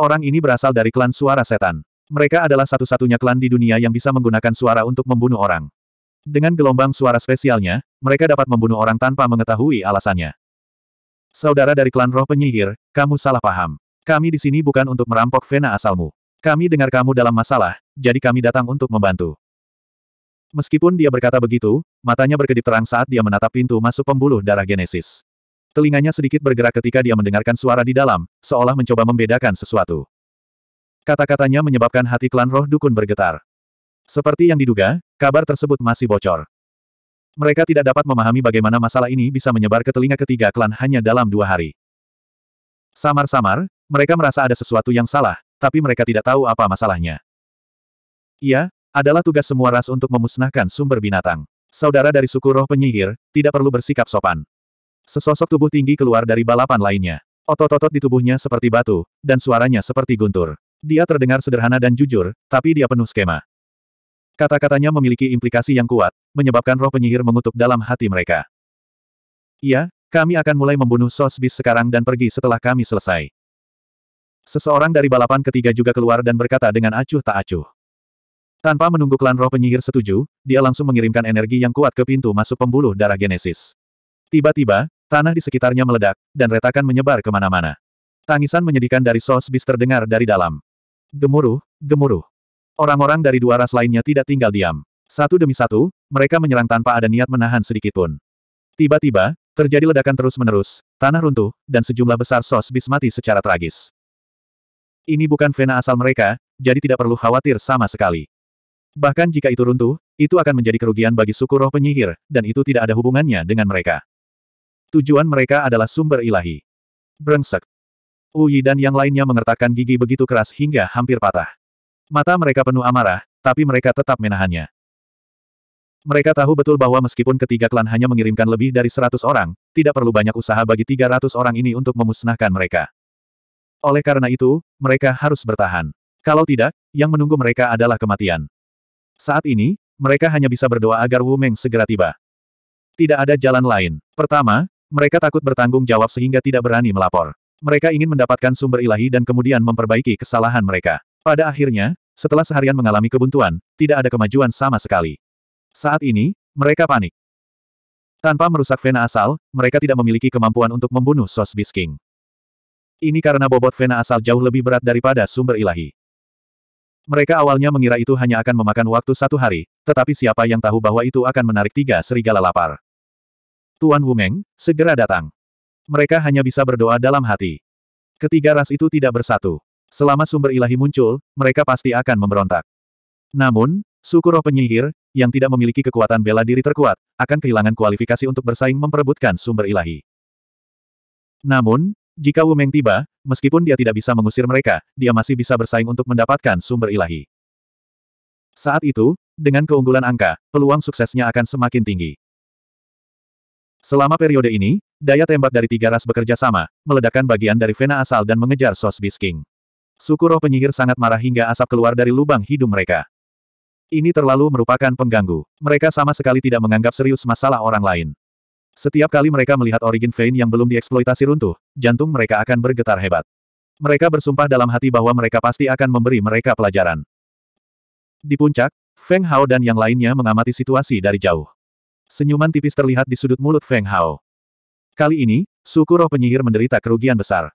Orang ini berasal dari klan suara setan. Mereka adalah satu-satunya klan di dunia yang bisa menggunakan suara untuk membunuh orang. Dengan gelombang suara spesialnya, mereka dapat membunuh orang tanpa mengetahui alasannya. Saudara dari klan roh penyihir, kamu salah paham. Kami di sini bukan untuk merampok vena asalmu. Kami dengar kamu dalam masalah, jadi kami datang untuk membantu. Meskipun dia berkata begitu, matanya berkedip terang saat dia menatap pintu masuk pembuluh darah Genesis. Telinganya sedikit bergerak ketika dia mendengarkan suara di dalam, seolah mencoba membedakan sesuatu. Kata-katanya menyebabkan hati klan roh dukun bergetar. Seperti yang diduga, kabar tersebut masih bocor. Mereka tidak dapat memahami bagaimana masalah ini bisa menyebar ke telinga ketiga klan hanya dalam dua hari. Samar-samar, mereka merasa ada sesuatu yang salah, tapi mereka tidak tahu apa masalahnya. Ia adalah tugas semua ras untuk memusnahkan sumber binatang. Saudara dari suku roh penyihir, tidak perlu bersikap sopan. Sesosok tubuh tinggi keluar dari balapan lainnya. Otot-otot di tubuhnya seperti batu, dan suaranya seperti guntur. Dia terdengar sederhana dan jujur, tapi dia penuh skema. Kata-katanya memiliki implikasi yang kuat, menyebabkan roh penyihir mengutuk dalam hati mereka. Iya, kami akan mulai membunuh Sosbis sekarang dan pergi setelah kami selesai. Seseorang dari balapan ketiga juga keluar dan berkata dengan acuh tak acuh. Tanpa menunggu klan roh penyihir setuju, dia langsung mengirimkan energi yang kuat ke pintu masuk pembuluh darah Genesis. Tiba-tiba, tanah di sekitarnya meledak, dan retakan menyebar kemana-mana. Tangisan menyedihkan dari Sosbis terdengar dari dalam. Gemuruh, gemuruh. Orang-orang dari dua ras lainnya tidak tinggal diam. Satu demi satu, mereka menyerang tanpa ada niat menahan sedikitpun. Tiba-tiba, terjadi ledakan terus-menerus, tanah runtuh, dan sejumlah besar sos bis mati secara tragis. Ini bukan vena asal mereka, jadi tidak perlu khawatir sama sekali. Bahkan jika itu runtuh, itu akan menjadi kerugian bagi suku roh penyihir, dan itu tidak ada hubungannya dengan mereka. Tujuan mereka adalah sumber ilahi. Brengsek. Uyi dan yang lainnya mengertakkan gigi begitu keras hingga hampir patah. Mata mereka penuh amarah, tapi mereka tetap menahannya. Mereka tahu betul bahwa meskipun ketiga klan hanya mengirimkan lebih dari seratus orang, tidak perlu banyak usaha bagi tiga ratus orang ini untuk memusnahkan mereka. Oleh karena itu, mereka harus bertahan. Kalau tidak, yang menunggu mereka adalah kematian. Saat ini, mereka hanya bisa berdoa agar Wu Meng segera tiba. Tidak ada jalan lain. Pertama, mereka takut bertanggung jawab sehingga tidak berani melapor. Mereka ingin mendapatkan sumber ilahi dan kemudian memperbaiki kesalahan mereka. Pada akhirnya, setelah seharian mengalami kebuntuan, tidak ada kemajuan sama sekali. Saat ini, mereka panik. Tanpa merusak vena asal, mereka tidak memiliki kemampuan untuk membunuh Sos Bisking. Ini karena bobot vena asal jauh lebih berat daripada sumber ilahi. Mereka awalnya mengira itu hanya akan memakan waktu satu hari, tetapi siapa yang tahu bahwa itu akan menarik tiga serigala lapar. Tuan Wumeng, segera datang. Mereka hanya bisa berdoa dalam hati. Ketiga ras itu tidak bersatu. Selama sumber ilahi muncul, mereka pasti akan memberontak. Namun, suku roh penyihir, yang tidak memiliki kekuatan bela diri terkuat, akan kehilangan kualifikasi untuk bersaing memperebutkan sumber ilahi. Namun, jika Wu Meng tiba, meskipun dia tidak bisa mengusir mereka, dia masih bisa bersaing untuk mendapatkan sumber ilahi. Saat itu, dengan keunggulan angka, peluang suksesnya akan semakin tinggi. Selama periode ini, Daya tembak dari tiga ras bekerja sama, meledakkan bagian dari vena asal dan mengejar Sos Bisking. Suku roh penyihir sangat marah hingga asap keluar dari lubang hidung mereka. Ini terlalu merupakan pengganggu. Mereka sama sekali tidak menganggap serius masalah orang lain. Setiap kali mereka melihat origin vein yang belum dieksploitasi runtuh, jantung mereka akan bergetar hebat. Mereka bersumpah dalam hati bahwa mereka pasti akan memberi mereka pelajaran. Di puncak, Feng Hao dan yang lainnya mengamati situasi dari jauh. Senyuman tipis terlihat di sudut mulut Feng Hao. Kali ini, suku roh penyihir menderita kerugian besar.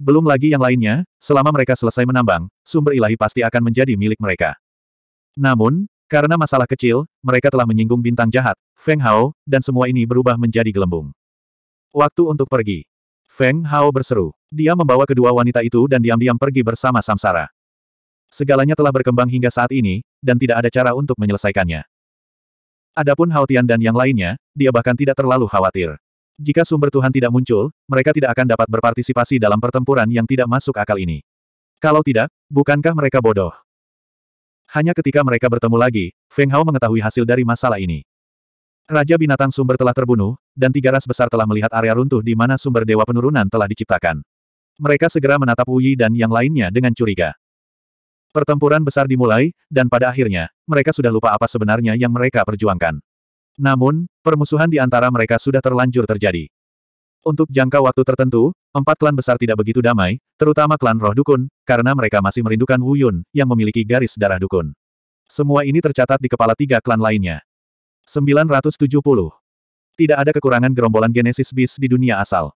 Belum lagi yang lainnya, selama mereka selesai menambang, sumber ilahi pasti akan menjadi milik mereka. Namun, karena masalah kecil, mereka telah menyinggung bintang jahat, Feng Hao, dan semua ini berubah menjadi gelembung. Waktu untuk pergi. Feng Hao berseru. Dia membawa kedua wanita itu dan diam-diam pergi bersama Samsara. Segalanya telah berkembang hingga saat ini, dan tidak ada cara untuk menyelesaikannya. Adapun Hao Tian dan yang lainnya, dia bahkan tidak terlalu khawatir. Jika sumber Tuhan tidak muncul, mereka tidak akan dapat berpartisipasi dalam pertempuran yang tidak masuk akal ini. Kalau tidak, bukankah mereka bodoh? Hanya ketika mereka bertemu lagi, Feng Hao mengetahui hasil dari masalah ini. Raja binatang sumber telah terbunuh, dan tiga ras besar telah melihat area runtuh di mana sumber dewa penurunan telah diciptakan. Mereka segera menatap Uyi dan yang lainnya dengan curiga. Pertempuran besar dimulai, dan pada akhirnya, mereka sudah lupa apa sebenarnya yang mereka perjuangkan. Namun, permusuhan di antara mereka sudah terlanjur terjadi. Untuk jangka waktu tertentu, empat klan besar tidak begitu damai, terutama klan roh dukun, karena mereka masih merindukan Wu Yun, yang memiliki garis darah dukun. Semua ini tercatat di kepala tiga klan lainnya. 970. Tidak ada kekurangan gerombolan Genesis Beast di dunia asal.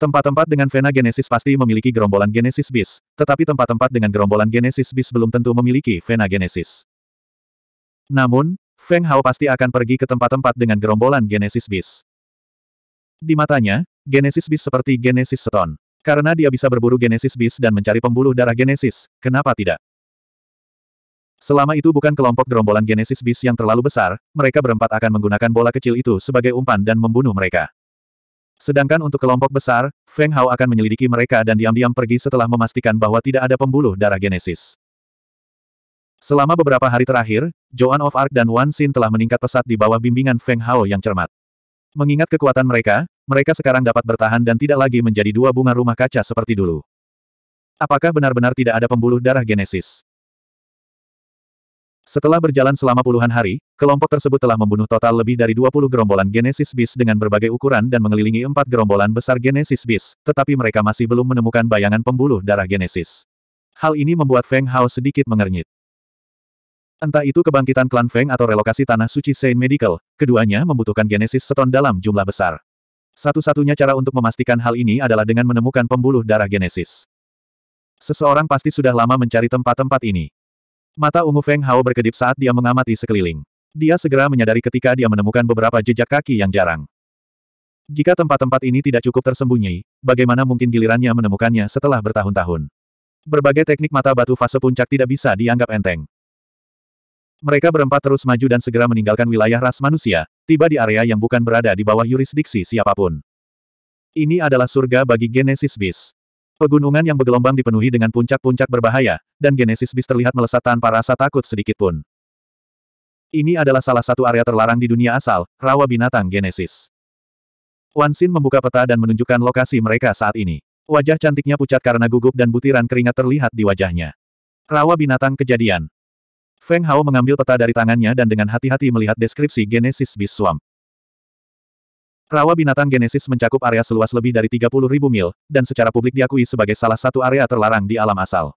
Tempat-tempat dengan Vena Genesis pasti memiliki gerombolan Genesis bis, tetapi tempat-tempat dengan gerombolan Genesis bis belum tentu memiliki Vena Genesis. Namun, Feng Hao pasti akan pergi ke tempat-tempat dengan gerombolan Genesis Beast. Di matanya, Genesis Beast seperti Genesis Stone. Karena dia bisa berburu Genesis Beast dan mencari pembuluh darah Genesis, kenapa tidak? Selama itu bukan kelompok gerombolan Genesis Beast yang terlalu besar, mereka berempat akan menggunakan bola kecil itu sebagai umpan dan membunuh mereka. Sedangkan untuk kelompok besar, Feng Hao akan menyelidiki mereka dan diam-diam pergi setelah memastikan bahwa tidak ada pembuluh darah Genesis. Selama beberapa hari terakhir, Joan of Arc dan Wan Xin telah meningkat pesat di bawah bimbingan Feng Hao yang cermat. Mengingat kekuatan mereka, mereka sekarang dapat bertahan dan tidak lagi menjadi dua bunga rumah kaca seperti dulu. Apakah benar-benar tidak ada pembuluh darah genesis? Setelah berjalan selama puluhan hari, kelompok tersebut telah membunuh total lebih dari 20 gerombolan genesis bis dengan berbagai ukuran dan mengelilingi empat gerombolan besar genesis bis, tetapi mereka masih belum menemukan bayangan pembuluh darah genesis. Hal ini membuat Feng Hao sedikit mengernyit. Entah itu kebangkitan klan Feng atau relokasi tanah suci Saint Medical, keduanya membutuhkan genesis seton dalam jumlah besar. Satu-satunya cara untuk memastikan hal ini adalah dengan menemukan pembuluh darah genesis. Seseorang pasti sudah lama mencari tempat-tempat ini. Mata ungu Feng Hao berkedip saat dia mengamati sekeliling. Dia segera menyadari ketika dia menemukan beberapa jejak kaki yang jarang. Jika tempat-tempat ini tidak cukup tersembunyi, bagaimana mungkin gilirannya menemukannya setelah bertahun-tahun? Berbagai teknik mata batu fase puncak tidak bisa dianggap enteng. Mereka berempat terus maju dan segera meninggalkan wilayah ras manusia, tiba di area yang bukan berada di bawah yurisdiksi siapapun. Ini adalah surga bagi Genesis Bis. Pegunungan yang bergelombang dipenuhi dengan puncak-puncak berbahaya, dan Genesis Bis terlihat melesat tanpa rasa takut sedikit pun. Ini adalah salah satu area terlarang di dunia asal, rawa binatang Genesis. Wan Wansin membuka peta dan menunjukkan lokasi mereka saat ini. Wajah cantiknya pucat karena gugup dan butiran keringat terlihat di wajahnya. Rawa binatang kejadian. Feng Hao mengambil peta dari tangannya dan dengan hati-hati melihat deskripsi Genesis Beast Swamp. Rawa binatang Genesis mencakup area seluas lebih dari ribu mil, dan secara publik diakui sebagai salah satu area terlarang di alam asal.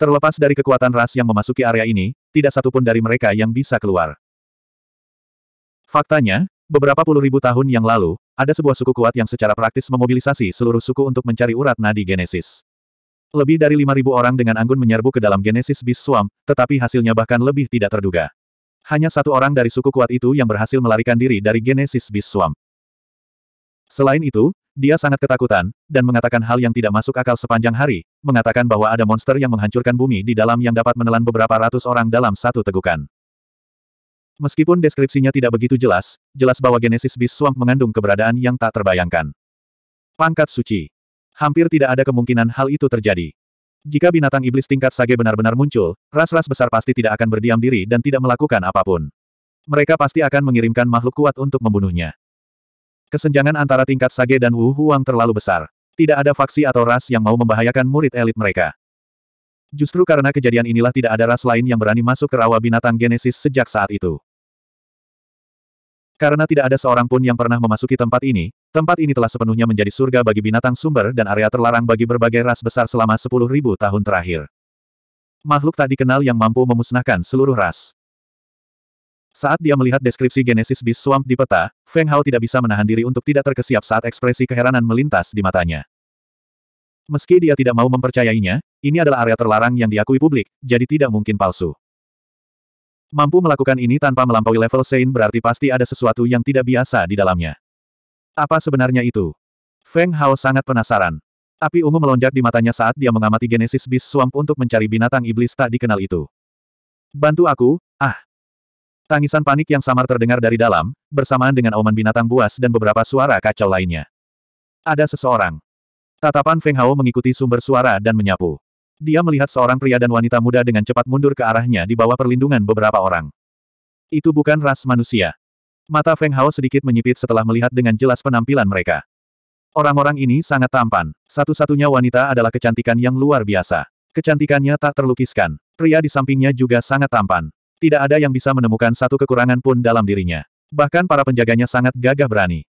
Terlepas dari kekuatan ras yang memasuki area ini, tidak satupun dari mereka yang bisa keluar. Faktanya, beberapa puluh ribu tahun yang lalu, ada sebuah suku kuat yang secara praktis memobilisasi seluruh suku untuk mencari urat nadi Genesis. Lebih dari 5.000 orang dengan anggun menyerbu ke dalam Genesis Beast Swamp, tetapi hasilnya bahkan lebih tidak terduga. Hanya satu orang dari suku kuat itu yang berhasil melarikan diri dari Genesis Beast Swamp. Selain itu, dia sangat ketakutan, dan mengatakan hal yang tidak masuk akal sepanjang hari, mengatakan bahwa ada monster yang menghancurkan bumi di dalam yang dapat menelan beberapa ratus orang dalam satu tegukan. Meskipun deskripsinya tidak begitu jelas, jelas bahwa Genesis Beast Swamp mengandung keberadaan yang tak terbayangkan. Pangkat Suci hampir tidak ada kemungkinan hal itu terjadi. Jika binatang iblis tingkat sage benar-benar muncul, ras-ras besar pasti tidak akan berdiam diri dan tidak melakukan apapun. Mereka pasti akan mengirimkan makhluk kuat untuk membunuhnya. Kesenjangan antara tingkat sage dan Wu Huang terlalu besar. Tidak ada faksi atau ras yang mau membahayakan murid elit mereka. Justru karena kejadian inilah tidak ada ras lain yang berani masuk ke rawa binatang genesis sejak saat itu. Karena tidak ada seorang pun yang pernah memasuki tempat ini, tempat ini telah sepenuhnya menjadi surga bagi binatang sumber dan area terlarang bagi berbagai ras besar selama 10.000 tahun terakhir. Makhluk tak dikenal yang mampu memusnahkan seluruh ras. Saat dia melihat deskripsi genesis Beast Swamp di peta, Feng Hao tidak bisa menahan diri untuk tidak terkesiap saat ekspresi keheranan melintas di matanya. Meski dia tidak mau mempercayainya, ini adalah area terlarang yang diakui publik, jadi tidak mungkin palsu. Mampu melakukan ini tanpa melampaui level Sein berarti pasti ada sesuatu yang tidak biasa di dalamnya. Apa sebenarnya itu? Feng Hao sangat penasaran. Api ungu melonjak di matanya saat dia mengamati Genesis Beast Swamp untuk mencari binatang iblis tak dikenal itu. Bantu aku, ah! Tangisan panik yang samar terdengar dari dalam, bersamaan dengan auman binatang buas dan beberapa suara kacau lainnya. Ada seseorang. Tatapan Feng Hao mengikuti sumber suara dan menyapu. Dia melihat seorang pria dan wanita muda dengan cepat mundur ke arahnya di bawah perlindungan beberapa orang. Itu bukan ras manusia. Mata Feng Hao sedikit menyipit setelah melihat dengan jelas penampilan mereka. Orang-orang ini sangat tampan. Satu-satunya wanita adalah kecantikan yang luar biasa. Kecantikannya tak terlukiskan. Pria di sampingnya juga sangat tampan. Tidak ada yang bisa menemukan satu kekurangan pun dalam dirinya. Bahkan para penjaganya sangat gagah berani.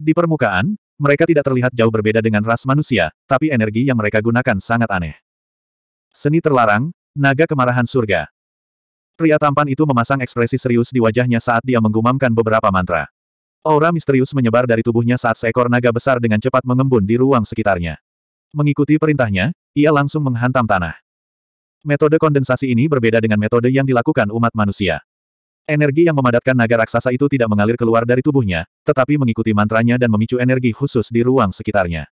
Di permukaan, mereka tidak terlihat jauh berbeda dengan ras manusia, tapi energi yang mereka gunakan sangat aneh. Seni terlarang, naga kemarahan surga. Pria tampan itu memasang ekspresi serius di wajahnya saat dia menggumamkan beberapa mantra. Aura misterius menyebar dari tubuhnya saat seekor naga besar dengan cepat mengembun di ruang sekitarnya. Mengikuti perintahnya, ia langsung menghantam tanah. Metode kondensasi ini berbeda dengan metode yang dilakukan umat manusia. Energi yang memadatkan naga raksasa itu tidak mengalir keluar dari tubuhnya, tetapi mengikuti mantranya dan memicu energi khusus di ruang sekitarnya.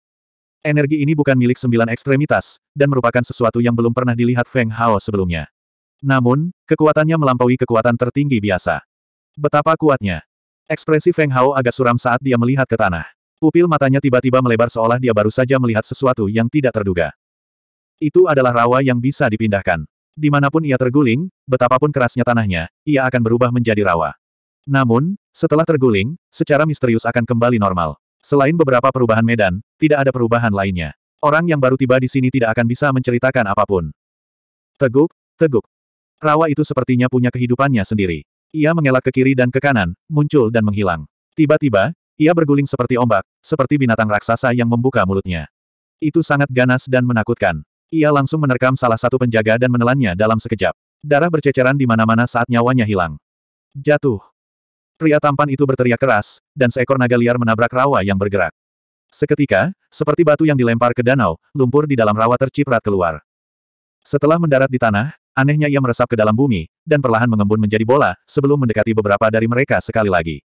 Energi ini bukan milik sembilan ekstremitas, dan merupakan sesuatu yang belum pernah dilihat Feng Hao sebelumnya. Namun, kekuatannya melampaui kekuatan tertinggi biasa. Betapa kuatnya. Ekspresi Feng Hao agak suram saat dia melihat ke tanah. Pupil matanya tiba-tiba melebar seolah dia baru saja melihat sesuatu yang tidak terduga. Itu adalah rawa yang bisa dipindahkan. Dimanapun ia terguling, betapapun kerasnya tanahnya, ia akan berubah menjadi rawa. Namun, setelah terguling, secara misterius akan kembali normal. Selain beberapa perubahan medan, tidak ada perubahan lainnya. Orang yang baru tiba di sini tidak akan bisa menceritakan apapun. Teguk, teguk. Rawa itu sepertinya punya kehidupannya sendiri. Ia mengelak ke kiri dan ke kanan, muncul dan menghilang. Tiba-tiba, ia berguling seperti ombak, seperti binatang raksasa yang membuka mulutnya. Itu sangat ganas dan menakutkan. Ia langsung menerkam salah satu penjaga dan menelannya dalam sekejap. Darah berceceran di mana-mana saat nyawanya hilang. Jatuh. Pria tampan itu berteriak keras, dan seekor naga liar menabrak rawa yang bergerak. Seketika, seperti batu yang dilempar ke danau, lumpur di dalam rawa terciprat keluar. Setelah mendarat di tanah, anehnya ia meresap ke dalam bumi, dan perlahan mengembun menjadi bola, sebelum mendekati beberapa dari mereka sekali lagi.